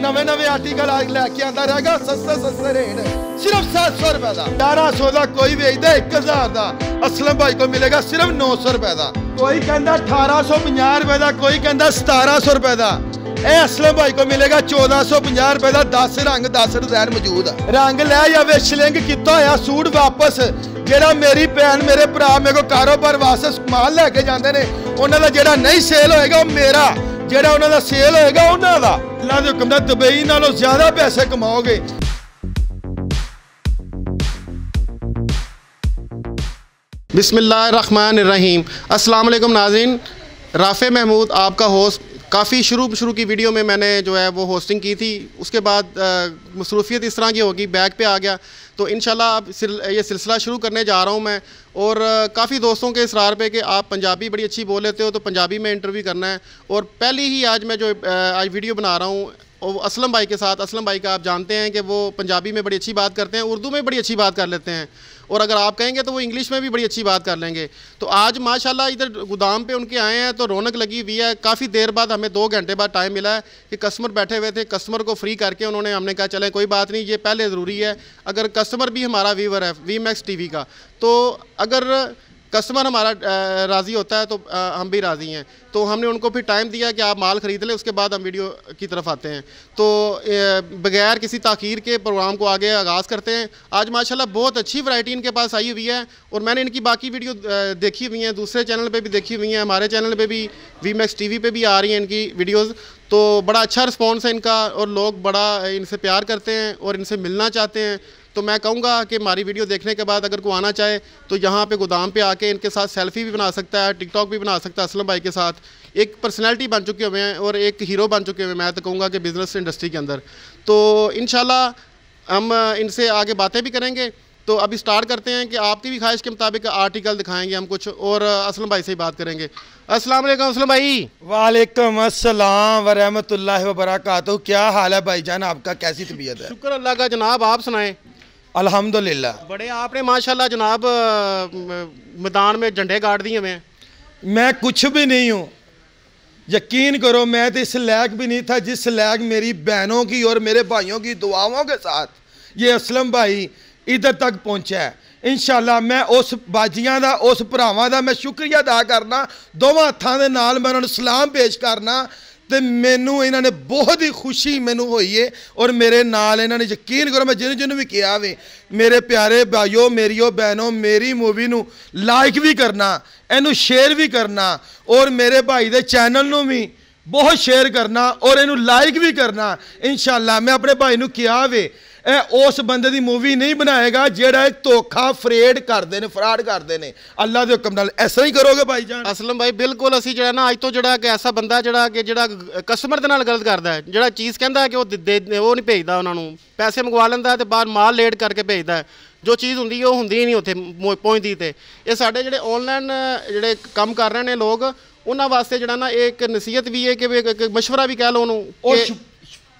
ਨਵੇਂ ਨਵੇਂ ਆਰਟੀਕਲ ਆ ਲੈ ਕੇ ਆਂਦਾ ਰਹੇਗਾ ਸਸਤੇ ਸਸਤੇ ਰੇਟ ਸਿਰਫ 700 ਰੁਪਏ ਦਾ 1200 ਦਾ ਕੋਈ ਵੇਚਦਾ 1000 ਦਾ ਅਸਲਮ ਭਾਈ ਕੋ ਮਿਲੇਗਾ ਸਿਰਫ 900 ਰੁਪਏ ਦਾ ਕੋਈ ਕਹਿੰਦਾ 1850 ਰੁਪਏ ਦਾ ਕੋਈ ਕਹਿੰਦਾ 1700 ਰੁਪਏ ਦਾ ਇਹ ਅਸਲਮ ਭਾਈ ਕੋ ਮਿਲੇਗਾ 1450 ਰੁਪਏ ਦਾ 10 ਰੰਗ 10 ਡਿਜ਼ਾਈਨ ਮੌਜੂਦ ਆ ਰੰਗ ਲੈ ਜਾਵੇ ਸ਼ਲਿੰਗ ਕੀਤਾ ਹੋਇਆ ਸੂਟ ਵਾਪਸ ਜਿਹੜਾ ਮੇਰੀ ਭੈਣ ਮੇਰੇ ਭਰਾ ਮੇਰੇ ਕੋ ਕਾਰੋਬਾਰ ਵਾਸਤੇ ਸਮਾਨ ਲੈ ਕੇ ਜਾਂਦੇ ਨੇ ਉਹਨਾਂ ਦਾ ਜਿਹੜਾ ਨਹੀਂ ਸੇਲ ਹੋਏਗਾ ਉਹ ਮੇਰਾ जो सेल है उन्होंने कहना दुबई नो ज्यादा पैसे कमाओगे बिस्मिल्लाह रहमान रहीम नाजिन राफे महमूद आपका होस्ट काफ़ी शुरू शुरू की वीडियो में मैंने जो है वो होस्टिंग की थी उसके बाद मसरूफियत इस तरह की होगी बैग पे आ गया तो इन अब सिल, ये सिलसिला शुरू करने जा रहा हूँ मैं और काफ़ी दोस्तों के इसरार पे कि आप पंजाबी बड़ी अच्छी बोल लेते हो तो पंजाबी में इंटरव्यू करना है और पहली ही आज मैं जो आज वीडियो बना रहा हूँ और असलम भाई के साथ असलम भाई का आप जानते हैं कि वो पंजाबी में बड़ी अच्छी बात करते हैं उर्दू में बड़ी अच्छी बात कर लेते हैं और अगर आप कहेंगे तो वो इंग्लिश में भी बड़ी अच्छी बात कर लेंगे तो आज माशाल्लाह इधर गोदाम पे उनके आए हैं तो रौनक लगी हुई है काफ़ी देर बाद हमें दो घंटे बाद टाइम मिला है कि कस्टमर बैठे हुए थे कस्टमर को फ्री करके उन्होंने हमने कहा चले कोई बात नहीं ये पहले ज़रूरी है अगर कस्टमर भी हमारा वीवर है वी मैक्स टी का तो अगर कस्टमर हमारा राज़ी होता है तो हम भी राज़ी हैं तो हमने उनको फिर टाइम दिया कि आप माल ख़रीद लें उसके बाद हम वीडियो की तरफ आते हैं तो बगैर किसी तखीर के प्रोग्राम को आगे आगाज़ करते हैं आज माशाल्लाह बहुत अच्छी वैरायटी इनके पास आई हुई है और मैंने इनकी बाकी वीडियो देखी हुई हैं दूसरे चैनल पर भी देखी हुई हैं हमारे चैनल पर भी वी मैक्स टी पे भी आ रही हैं इनकी वीडियोज़ तो बड़ा अच्छा रिस्पॉन्स है इनका और लोग बड़ा इनसे प्यार करते हैं और इनसे मिलना चाहते हैं तो मैं कहूँगा कि हमारी वीडियो देखने के बाद अगर को आना चाहे तो यहाँ पे गोदाम पे आके इनके साथ सेल्फी भी बना सकता है टिकटॉक भी बना सकता है असलम भाई के साथ एक पर्सनैलिटी बन चुके हुए हैं और एक हीरो बन चुके हुए हैं मैं तो कहूँगा कि बिज़नेस इंडस्ट्री के अंदर तो इन हम इनसे आगे बातें भी करेंगे तो अभी स्टार्ट करते हैं कि आपकी भी ख्वाहिश के मुताबिक आर्टिकल दिखाएंगे हम कुछ और असलम भाई से ही बात करेंगे अस्सलाम वालेकुम असलम भाई वालेकुम अस्सलाम व रहमतुल्लाहि क्या हाल है भाई जान आपका कैसी तबीयत है शुक्र अल्लाह का जनाब आप सुनाएं अलहमदिल्ला बड़े आपने माशाल्लाह जनाब मैदान में झंडे गाड़ दिए हुए हैं मैं कुछ भी नहीं हूँ यकीन करो मैं तो इस लैग भी नहीं था जिस लैग मेरी बहनों की और मेरे भाइयों की दुआओं के साथ ये असलम भाई इधर तक पहुँचा है ਇਨਸ਼ਾਅੱਲਾ ਮੈਂ ਉਸ ਬਾਜੀਆਂ ਦਾ ਉਸ ਭਰਾਵਾਂ ਦਾ ਮੈਂ ਸ਼ੁਕਰੀਆ ਅਦਾ ਕਰਨਾ ਦੋਵਾਂ ਹੱਥਾਂ ਦੇ ਨਾਲ ਮੈਂ ਉਹਨਾਂ ਨੂੰ ਸਲਾਮ ਪੇਸ਼ ਕਰਨਾ ਤੇ ਮੈਨੂੰ ਇਹਨਾਂ ਨੇ ਬਹੁਤ ਹੀ ਖੁਸ਼ੀ ਮੈਨੂੰ ਹੋਈ ਏ ਔਰ ਮੇਰੇ ਨਾਲ ਇਹਨਾਂ ਨੇ ਯਕੀਨ ਕਰੋ ਮੈਂ ਜਿਹਨੂੰ ਜਿਹਨੂੰ ਵੀ ਕਿਹਾ ਵੇ ਮੇਰੇ ਪਿਆਰੇ ਭਾਈਓ ਮੇਰੀਓ ਬਹਿਨੋ ਮੇਰੀ ਮੂਵੀ ਨੂੰ ਲਾਈਕ ਵੀ ਕਰਨਾ ਇਹਨੂੰ ਸ਼ੇਅਰ ਵੀ ਕਰਨਾ ਔਰ ਮੇਰੇ ਭਾਈ ਦੇ ਚੈਨਲ ਨੂੰ ਵੀ ਬਹੁਤ ਸ਼ੇਅਰ ਕਰਨਾ ਔਰ ਇਹਨੂੰ ਲਾਈਕ ਵੀ ਕਰਨਾ ਇਨਸ਼ਾਅੱਲਾ ਮੈਂ ਆਪਣੇ ਭਾਈ ਨੂੰ ਕਿਹਾ ਵੇ ਇਹ ਉਸ ਬੰਦੇ ਦੀ ਮੂਵੀ ਨਹੀਂ ਬਣਾਏਗਾ ਜਿਹੜਾ ਧੋਖਾ ਫਰੇਡ ਕਰਦੇ ਨੇ ਫਰਾਡ ਕਰਦੇ ਨੇ ਅੱਲਾ ਦੇ ਹੁਕਮ ਨਾਲ ਐਸਾ ਹੀ ਕਰੋਗੇ ਭਾਈ ਜਾਨ ਅਸਲਮ ਭਾਈ ਬਿਲਕੁਲ ਅਸੀਂ ਜਿਹੜਾ ਨਾ ਅੱਜ ਤੋਂ ਜਿਹੜਾ ਕਿ ਐਸਾ ਬੰਦਾ ਜਿਹੜਾ ਕਿ ਜਿਹੜਾ ਕਸਟਮਰ ਦੇ ਨਾਲ ਗਲਤ ਕਰਦਾ ਹੈ ਜਿਹੜਾ ਚੀਜ਼ ਕਹਿੰਦਾ ਕਿ ਉਹ ਦੇ ਉਹ ਨਹੀਂ ਭੇਜਦਾ ਉਹਨਾਂ ਨੂੰ ਪੈਸੇ ਮੰਗਵਾ ਲੈਂਦਾ ਤੇ ਬਾਅਦ ਮਾਲ ਲੇਟ ਕਰਕੇ ਭੇਜਦਾ ਜੋ ਚੀਜ਼ ਹੁੰਦੀ ਉਹ ਹੁੰਦੀ ਨਹੀਂ ਉੱਥੇ ਪਹੁੰਚਦੀ ਤੇ ਇਹ ਸਾਡੇ ਜਿਹੜੇ ਆਨਲਾਈਨ ਜਿਹੜੇ ਕੰਮ ਕਰ ਰਹੇ ਨੇ ਲੋਕ ਉਹਨਾਂ ਵਾਸਤੇ ਜਿਹੜਾ ਨਾ ਇਹ ਇੱਕ ਨਸੀਹਤ ਵੀ ਹੈ ਕਿ ਇੱਕ ਮਸ਼ਵਰਾ ਵੀ ਕਹਿ ਲਓ ਉਹਨੂੰ ਉਹ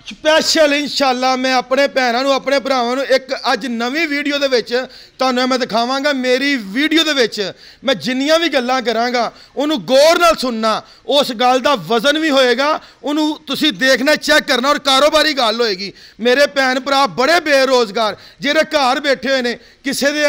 ਸਪੈਸ਼ਲ ਇਨਸ਼ਾਅੱਲਾ ਮੈਂ ਆਪਣੇ ਭੈਣਾਂ ਨੂੰ ਆਪਣੇ ਭਰਾਵਾਂ ਨੂੰ ਇੱਕ ਅੱਜ ਨਵੀਂ ਵੀਡੀਓ ਦੇ ਵਿੱਚ ਤੁਹਾਨੂੰ ਮੈਂ ਦਿਖਾਵਾਂਗਾ ਮੇਰੀ ਵੀਡੀਓ ਦੇ ਵਿੱਚ ਮੈਂ ਜਿੰਨੀਆਂ ਵੀ ਗੱਲਾਂ ਕਰਾਂਗਾ ਉਹਨੂੰ ਗੌਰ ਨਾਲ ਸੁਣਨਾ ਉਸ ਗੱਲ ਦਾ ਵਜ਼ਨ ਵੀ ਹੋਏਗਾ ਉਹਨੂੰ ਤੁਸੀਂ ਦੇਖਣਾ ਚੈੱਕ ਕਰਨਾ ਔਰ ਕਾਰੋਬਾਰੀ ਗੱਲ ਹੋਏਗੀ ਮੇਰੇ ਭੈਣ ਭਰਾ ਬੜੇ ਬੇਰੋਜ਼ਗਾਰ ਜਿਹੜੇ ਘਰ ਬੈਠੇ ਹੋਏ ਨੇ ਕਿਸੇ ਦੇ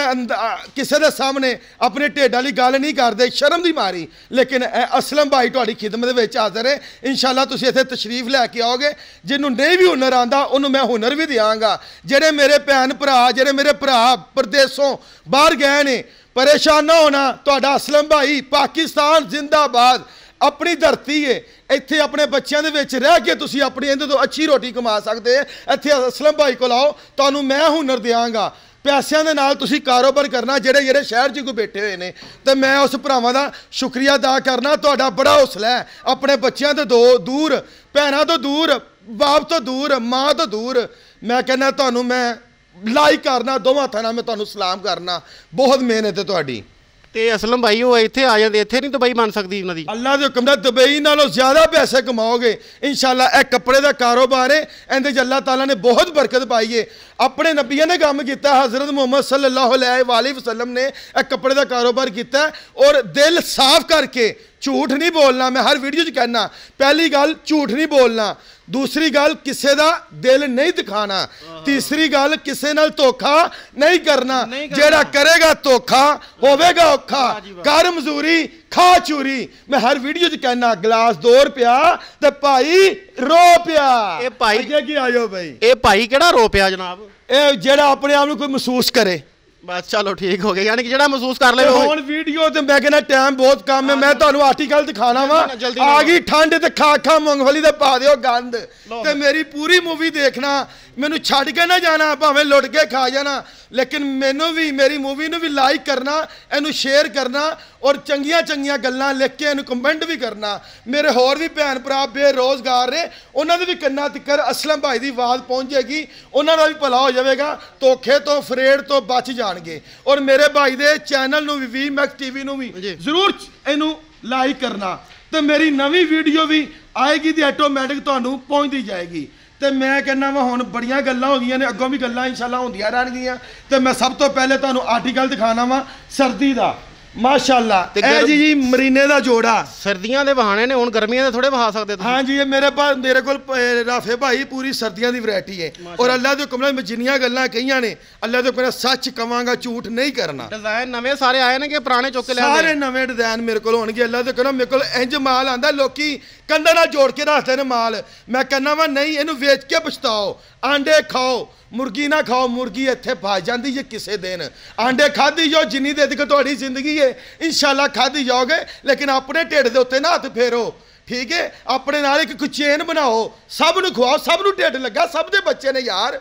ਕਿਸੇ ਦੇ ਸਾਹਮਣੇ ਆਪਣੇ ਢੇਡ ਵਾਲੀ ਗੱਲ ਨਹੀਂ ਕਰਦੇ ਸ਼ਰਮ ਦੀ ਮਾਰੀ ਲੇਕਿਨ ਅਸਲਮ ਭਾਈ ਤੁਹਾਡੀ ਖਿਦਮਤ ਦੇ ਵਿੱਚ ਹਾਜ਼ਰ ਹੈ ਇਨਸ਼ਾਅੱਲਾ ਤੁਸੀਂ ਇੱਥੇ ਤਸ਼ਰੀਫ ਲੈ ਕੇ ਆਓਗੇ ਜਿਹਨੂੰ ਨਹੀਂ ਵੀ ਹੁਨਰ ਆਂਦਾ ਉਹਨੂੰ ਮੈਂ ਹੁਨਰ ਵੀ ਦਿਆਂਗਾ ਜਿਹੜੇ ਮੇਰੇ ਭੈਣ ਭਰਾ ਜਿਹੜੇ ਮੇਰੇ ਭਰਾ ਪਰਦੇਸੋਂ ਬਾਹਰ ਗਏ ਨੇ ਪਰੇਸ਼ਾਨ ਨਾ ਹੋਣਾ ਤੁਹਾਡਾ ਅਸਲਮ ਭਾਈ ਪਾਕਿਸਤਾਨ ਜ਼ਿੰਦਾਬਾਦ ਆਪਣੀ ਧਰਤੀ ਏ ਇੱਥੇ ਆਪਣੇ ਬੱਚਿਆਂ ਦੇ ਵਿੱਚ ਰਹਿ ਕੇ ਤੁਸੀਂ ਆਪਣੀ ਇਹਦੇ ਤੋਂ ਅੱਛੀ ਰੋਟੀ ਕਮਾ ਸਕਦੇ ਇੱਥੇ ਅਸਲਮ ਭਾਈ ਕੋਲ ਆਓ ਤੁਹਾਨੂੰ ਮੈਂ ਹੁਨਰ ਦਿਆਂਗਾ ਪੈਸਿਆਂ ਦੇ ਨਾਲ ਤੁਸੀਂ ਕਾਰੋਬਾਰ ਕਰਨਾ ਜਿਹੜੇ ਜਿਹੜੇ ਸ਼ਹਿਰ 'ਚ ਕੋ ਬੈਠੇ ਹੋਏ ਨੇ ਤੇ ਮੈਂ ਉਸ ਭਰਾਵਾਂ ਦਾ ਸ਼ੁਕਰੀਆ ਅਦਾ ਕਰਨਾ ਤੁਹਾਡਾ ਬੜਾ ਹੌਸਲਾ ਹੈ ਆਪਣੇ ਬੱਚਿਆਂ ਤੋਂ ਦੋ ਦੂਰ ਭੈਣਾਂ ਤੋਂ ਦੂਰ ਬਾਪ ਤੋਂ ਦੂਰ ਮਾਂ ਤੋਂ ਦੂਰ ਮੈਂ ਕਹਿੰਦਾ ਤੁਹਾਨੂੰ ਮੈਂ ਲਾਈਕ ਕਰਨਾ ਦੋਵਾਂ ਹੱਥਾਂ ਨਾਲ ਮੈਂ ਤੁਹਾਨੂੰ ਸਲਾਮ ਕਰਨਾ ਬਹੁਤ ਮਿਹਨਤ ਹੈ ਤੁਹਾਡੀ ਤੇ ਅਸਲਮ ਭਾਈ ਉਹ ਇੱਥੇ ਆ ਜਾਂਦੇ ਇੱਥੇ ਨਹੀਂ ਦੁਬਈ ਬਣ ਸਕਦੀ ਉਹਨਾਂ ਦੀ ਅੱਲਾ ਦੇ ਹੁਕਮ ਦਾ ਦੁਬਈ ਨਾਲੋਂ ਜ਼ਿਆਦਾ ਪੈਸੇ ਕਮਾਓਗੇ ਇਨਸ਼ਾਅੱਲਾ ਇਹ ਕੱਪੜੇ ਦਾ ਕਾਰੋਬਾਰ ਹੈ ਇਹਦੇ 'ਚ ਅੱਲਾ ਤਾਲਾ ਨੇ ਬਹੁਤ ਬਰਕਤ ਪਾਈ ਹੈ ਆਪਣੇ ਨਬੀਆਂ ਨੇ ਕੰਮ ਕੀਤਾ ਹਜ਼ਰਤ ਮੁਹੰਮਦ ਸੱਲੱਲਾਹੁ ਅਲੈਹਿ ਵਸੱਲਮ ਨੇ ਇਹ ਕੱਪੜੇ ਦਾ ਕਾਰੋਬਾਰ ਕੀਤਾ ਔਰ ਦਿਲ ਸਾਫ਼ ਕਰਕੇ ਝੂਠ ਨਹੀਂ ਬੋਲਣਾ ਮੈਂ ਹਰ ਵੀਡੀਓ 'ਚ ਕਹਿਣਾ ਪਹਿਲੀ ਗੱਲ ਝੂਠ ਨਹੀਂ ਬੋਲਣਾ ਦੂਸਰੀ ਗੱਲ ਕਿਸੇ ਦਾ ਦਿਲ ਨਹੀਂ ਦਿਖਾਣਾ ਤੀਸਰੀ ਗੱਲ ਕਿਸੇ ਨਾਲ ਧੋਖਾ ਨਹੀਂ ਕਰਨਾ ਜਿਹੜਾ ਕਰੇਗਾ ਧੋਖਾ ਹੋਵੇਗਾ ਔਖਾ ਕਰ ਮਜ਼ਦੂਰੀ ਖਾ ਚੂਰੀ ਮੈਂ ਹਰ ਵੀਡੀਓ 'ਚ ਕਹਿਣਾ ਗਲਾਸ 2 ਰੁਪਿਆ ਤੇ ਭਾਈ ਰੋ ਪਿਆ ਇਹ ਭਾਈ ਅੱਗੇ ਕੀ ਆਇਓ ਭਾਈ ਇਹ ਭਾਈ ਕਿਹੜਾ ਰੋ ਪਿਆ ਜਨਾਬ ਇਹ ਜਿਹੜਾ ਆਪਣੇ ਆਪ ਨੂੰ ਕੋਈ ਮਹਿਸੂਸ ਕਰੇ ਬਸ ਚਲੋ ਠੀਕ ਹੋ ਗਿਆ ਯਾਨੀ ਕਿ ਜਿਹੜਾ ਮਹਿਸੂਸ ਕਰ ਲਵੇ ਹੁਣ ਵੀਡੀਓ ਤੇ ਮੈਂ ਕਹਿੰਦਾ ਟਾਈਮ ਬਹੁਤ ਕਮ ਹੈ ਮੈਂ ਤੁਹਾਨੂੰ ਆਰਟੀਕਲ ਦਿਖਾਣਾ ਵਾ ਆ ਗਈ ਠੰਡ ਤੇ ਖਾਖਾ ਮੂੰਗਫਲੀ ਦੇ ਪਾ ਦਿਓ ਗੰਦ ਤੇ ਮੇਰੀ ਪੂਰੀ ਮੂਵੀ ਦੇਖਣਾ ਮੈਨੂੰ ਛੱਡ ਕੇ ਨਾ ਜਾਣਾ ਭਾਵੇਂ ਲੁੱਟ ਕੇ ਖਾ ਜਾਣਾ ਲੇਕਿਨ ਮੈਨੂੰ ਵੀ ਮੇਰੀ ਮੂਵੀ ਨੂੰ ਵੀ ਲਾਈਕ ਕਰਨਾ ਇਹਨੂੰ ਸ਼ੇਅਰ ਕਰਨਾ ਔਰ ਚੰਗੀਆਂ ਚੰਗੀਆਂ ਗੱਲਾਂ ਲਿਖ ਕੇ ਇਹਨੂੰ ਕਮੈਂਟ ਵੀ ਕਰਨਾ ਮੇਰੇ ਹੋਰ ਵੀ ਭੈਣ ਭਰਾ ਬੇਰੋਜ਼ਗਾਰ ਨੇ ਉਹਨਾਂ ਦੇ ਵੀ ਕੰਨਾਂ ਤੱਕਰ ਅਸਲਮ ਭਾਈ ਦੀ ਆਵਾਜ਼ ਪਹੁੰਚ ਜਾਏਗੀ ਉਹਨਾਂ ਦਾ ਵੀ ਭਲਾ ਹੋ ਜਾਵੇਗਾ ਧੋਖੇ ਤੋਂ ਫਰੇਡ ਤੋਂ ਬਚ ਜਾਣਗੇ ਔਰ ਮੇਰੇ ਭਾਈ ਦੇ ਚੈਨਲ ਨੂੰ ਵੀ ਵੀ ਟੀਵੀ ਨੂੰ ਵੀ ਜ਼ਰੂਰ ਇਹਨੂੰ ਲਾਈਕ ਕਰਨਾ ਤੇ ਮੇਰੀ ਨਵੀਂ ਵੀਡੀਓ ਵੀ ਆਏਗੀ ਤੇ ਆਟੋਮੈਟਿਕ ਤੁਹਾਨੂੰ ਪਹੁੰਚਦੀ ਜਾਏਗੀ ਤੇ ਮੈਂ ਕਹਿੰਦਾ ਵਾ ਹੁਣ ਬੜੀਆਂ ਗੱਲਾਂ ਹੋ ਗਈਆਂ ਨੇ ਅੱਗੋਂ ਵੀ ਗੱਲਾਂ ਇਨਸ਼ਾਅੱਲਾ ਹੁੰਦੀਆਂ ਰਹਿਣਗੀਆਂ ਤੇ ਮੈਂ ਸਭ ਤੋਂ ਪਹਿਲੇ ਤੁਹਾਨੂੰ ਆਰਟੀਕਲ ਦਿਖਾਣਾ ਵਾ ਸਰਦੀ ਦਾ ਮਾਸ਼ਾਅੱਲਾ ਇਹ ਜੀ ਜੀ ਮਰੀਨੇ ਦਾ ਜੋੜਾ ਸਰਦੀਆਂ ਦੇ ਬਹਾਨੇ ਨੇ ਹੁਣ ਗਰਮੀਆਂ ਦੇ ਥੋੜੇ ਬਹਾ ਸਕਦੇ ਤੁਸੀਂ ਹਾਂਜੀ ਇਹ ਮੇਰੇ ਪਾਸ ਮੇਰੇ ਕੋਲ ਰਾਫੇ ਭਾਈ ਪੂਰੀ ਸਰਦੀਆਂ ਦੀ ਵੈਰਾਈਟੀ ਹੈ ਔਰ ਅੱਲਾ ਦੇ ਹੁਕਮ ਨਾਲ ਮੈਂ ਜਿੰਨੀਆਂ ਗੱਲਾਂ ਕਹੀਆਂ ਨੇ ਅੱਲਾ ਦੇ ਹੁਕਮ ਨਾਲ ਸੱਚ ਕਵਾਂਗਾ ਝੂਠ ਨਹੀਂ ਕਰਨਾ ਡਿਜ਼ਾਈਨ ਨਵੇਂ ਸਾਰੇ ਆਏ ਨੇ ਕਿ ਪੁਰਾਣੇ ਚੁੱਕ ਲੈ ਸਾਰੇ ਨਵੇਂ ਡਿਜ਼ਾਈਨ ਮੇਰੇ ਕੋਲ ਹੋਣਗੇ ਅੱਲਾ ਦੇ ਹੁਕਮ ਨਾਲ ਮੇਰੇ ਕੋਲ ਇੰਜ ਮਾਲ ਆਂਦਾ ਲੋਕੀ ਕੰਧਾਂ ਨਾਲ ਜੋੜ ਕੇ ਰੱਖਦੇ ਨੇ ਮਾਲ ਮੈਂ ਕਹਿੰਦਾ ਵਾ ਨਹੀਂ ਇਹਨੂੰ ਵੇਚ ਕੇ ਪਛਤਾਓ ਆਂਡੇ ਖਾਓ ਮੁਰਗੀ ਨਾ ਖਾਓ ਮੁਰਗੀ ਇੱਥੇ ਫਸ ਜਾਂਦੀ ਜੇ ਕਿਸੇ ਦਿਨ ਆਂਡੇ ਖਾਦੀ ਜੋ ਜਿੰਨੀ ਦੇ ਤੱਕ ਤੁਹਾਡੀ ਜ਼ਿੰਦਗੀ ਹੈ ਇਨਸ਼ਾਅੱਲਾ ਖਾਦੀ ਜਾਓਗੇ ਲੇਕਿਨ ਆਪਣੇ ਢਿੱਡ ਦੇ ਉੱਤੇ ਨਾ ਹੱਥ ਫੇਰੋ ਠੀਕ ਹੈ ਆਪਣੇ ਨਾਲ ਇੱਕ ਕੁਚੇਨ ਬਣਾਓ ਸਭ ਨੂੰ ਖਵਾਓ ਸਭ ਨੂੰ ਢਿੱਡ ਲੱਗਾ ਸਭ ਦੇ ਬੱਚੇ ਨੇ ਯਾਰ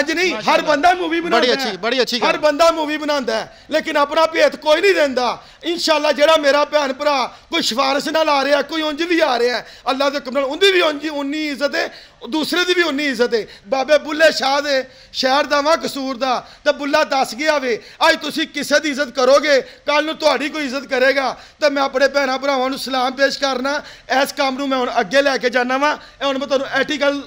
ਇੰਜ ਨਹੀਂ ਹਰ ਬੰਦਾ ਮੂਵੀ ਬਣਾਉਂਦਾ ਬੜੀ ਅੱਛੀ ਬੜੀ ਅੱਛੀ ਹਰ ਬੰਦਾ ਮੂਵੀ ਬਣਾਉਂਦਾ ਹੈ ਲੇਕਿਨ ਆਪਣਾ ਭੇਤ ਕੋਈ ਨਹੀਂ ਦਿੰਦਾ ਇਨਸ਼ਾਅੱਲਾ ਜਿਹੜਾ ਮੇਰਾ ਭੈਣ ਭਰਾ ਕੋਈ ਸ਼ਵਾਰਸ ਨਾਲ ਆ ਰਿਹਾ ਕੋਈ ਉਂਝ ਵੀ ਆ ਰਿਹਾ ਅੱਲਾ ਦੇ ਕਮਲ ਨਾਲ ਉਹਦੀ ਵੀ ਉਂਝ ਉਨੀ ਇੱਜ਼ਤ ਹੈ ਦੂਸਰੇ ਦੀ ਵੀ ਉਨੀ ਇੱਜ਼ਤ ਹੈ ਬਾਬੇ ਬੁੱਲੇ ਸ਼ਾਹ ਦੇ ਸ਼ਹਿਰ ਦਾ ਵਾ ਕਸੂਰ ਦਾ ਤੇ ਬੁੱਲਾ ਦੱਸ ਗਿਆ ਵੇ ਅੱਜ ਤੁਸੀਂ ਕਿਸੇ ਦੀ ਇੱਜ਼ਤ ਕਰੋਗੇ ਕੱਲ ਨੂੰ ਤੁਹਾਡੀ ਕੋਈ ਇੱਜ਼ਤ ਕਰੇਗਾ ਤਾਂ ਮੈਂ ਆਪਣੇ ਭੈਣਾ ਭਰਾਵਾਂ ਨੂੰ ਸਲਾਮ ਪੇਸ਼ ਕਰਨਾ ਇਸ ਕੰਮ ਨੂੰ ਮੈਂ ਹੁਣ ਅੱਗੇ ਲੈ ਕੇ ਜਾਣਾ ਵਾ ਇਹ ਹੁਣ ਮੈਂ ਤੁਹਾਨੂੰ ਐਟੀਕਲ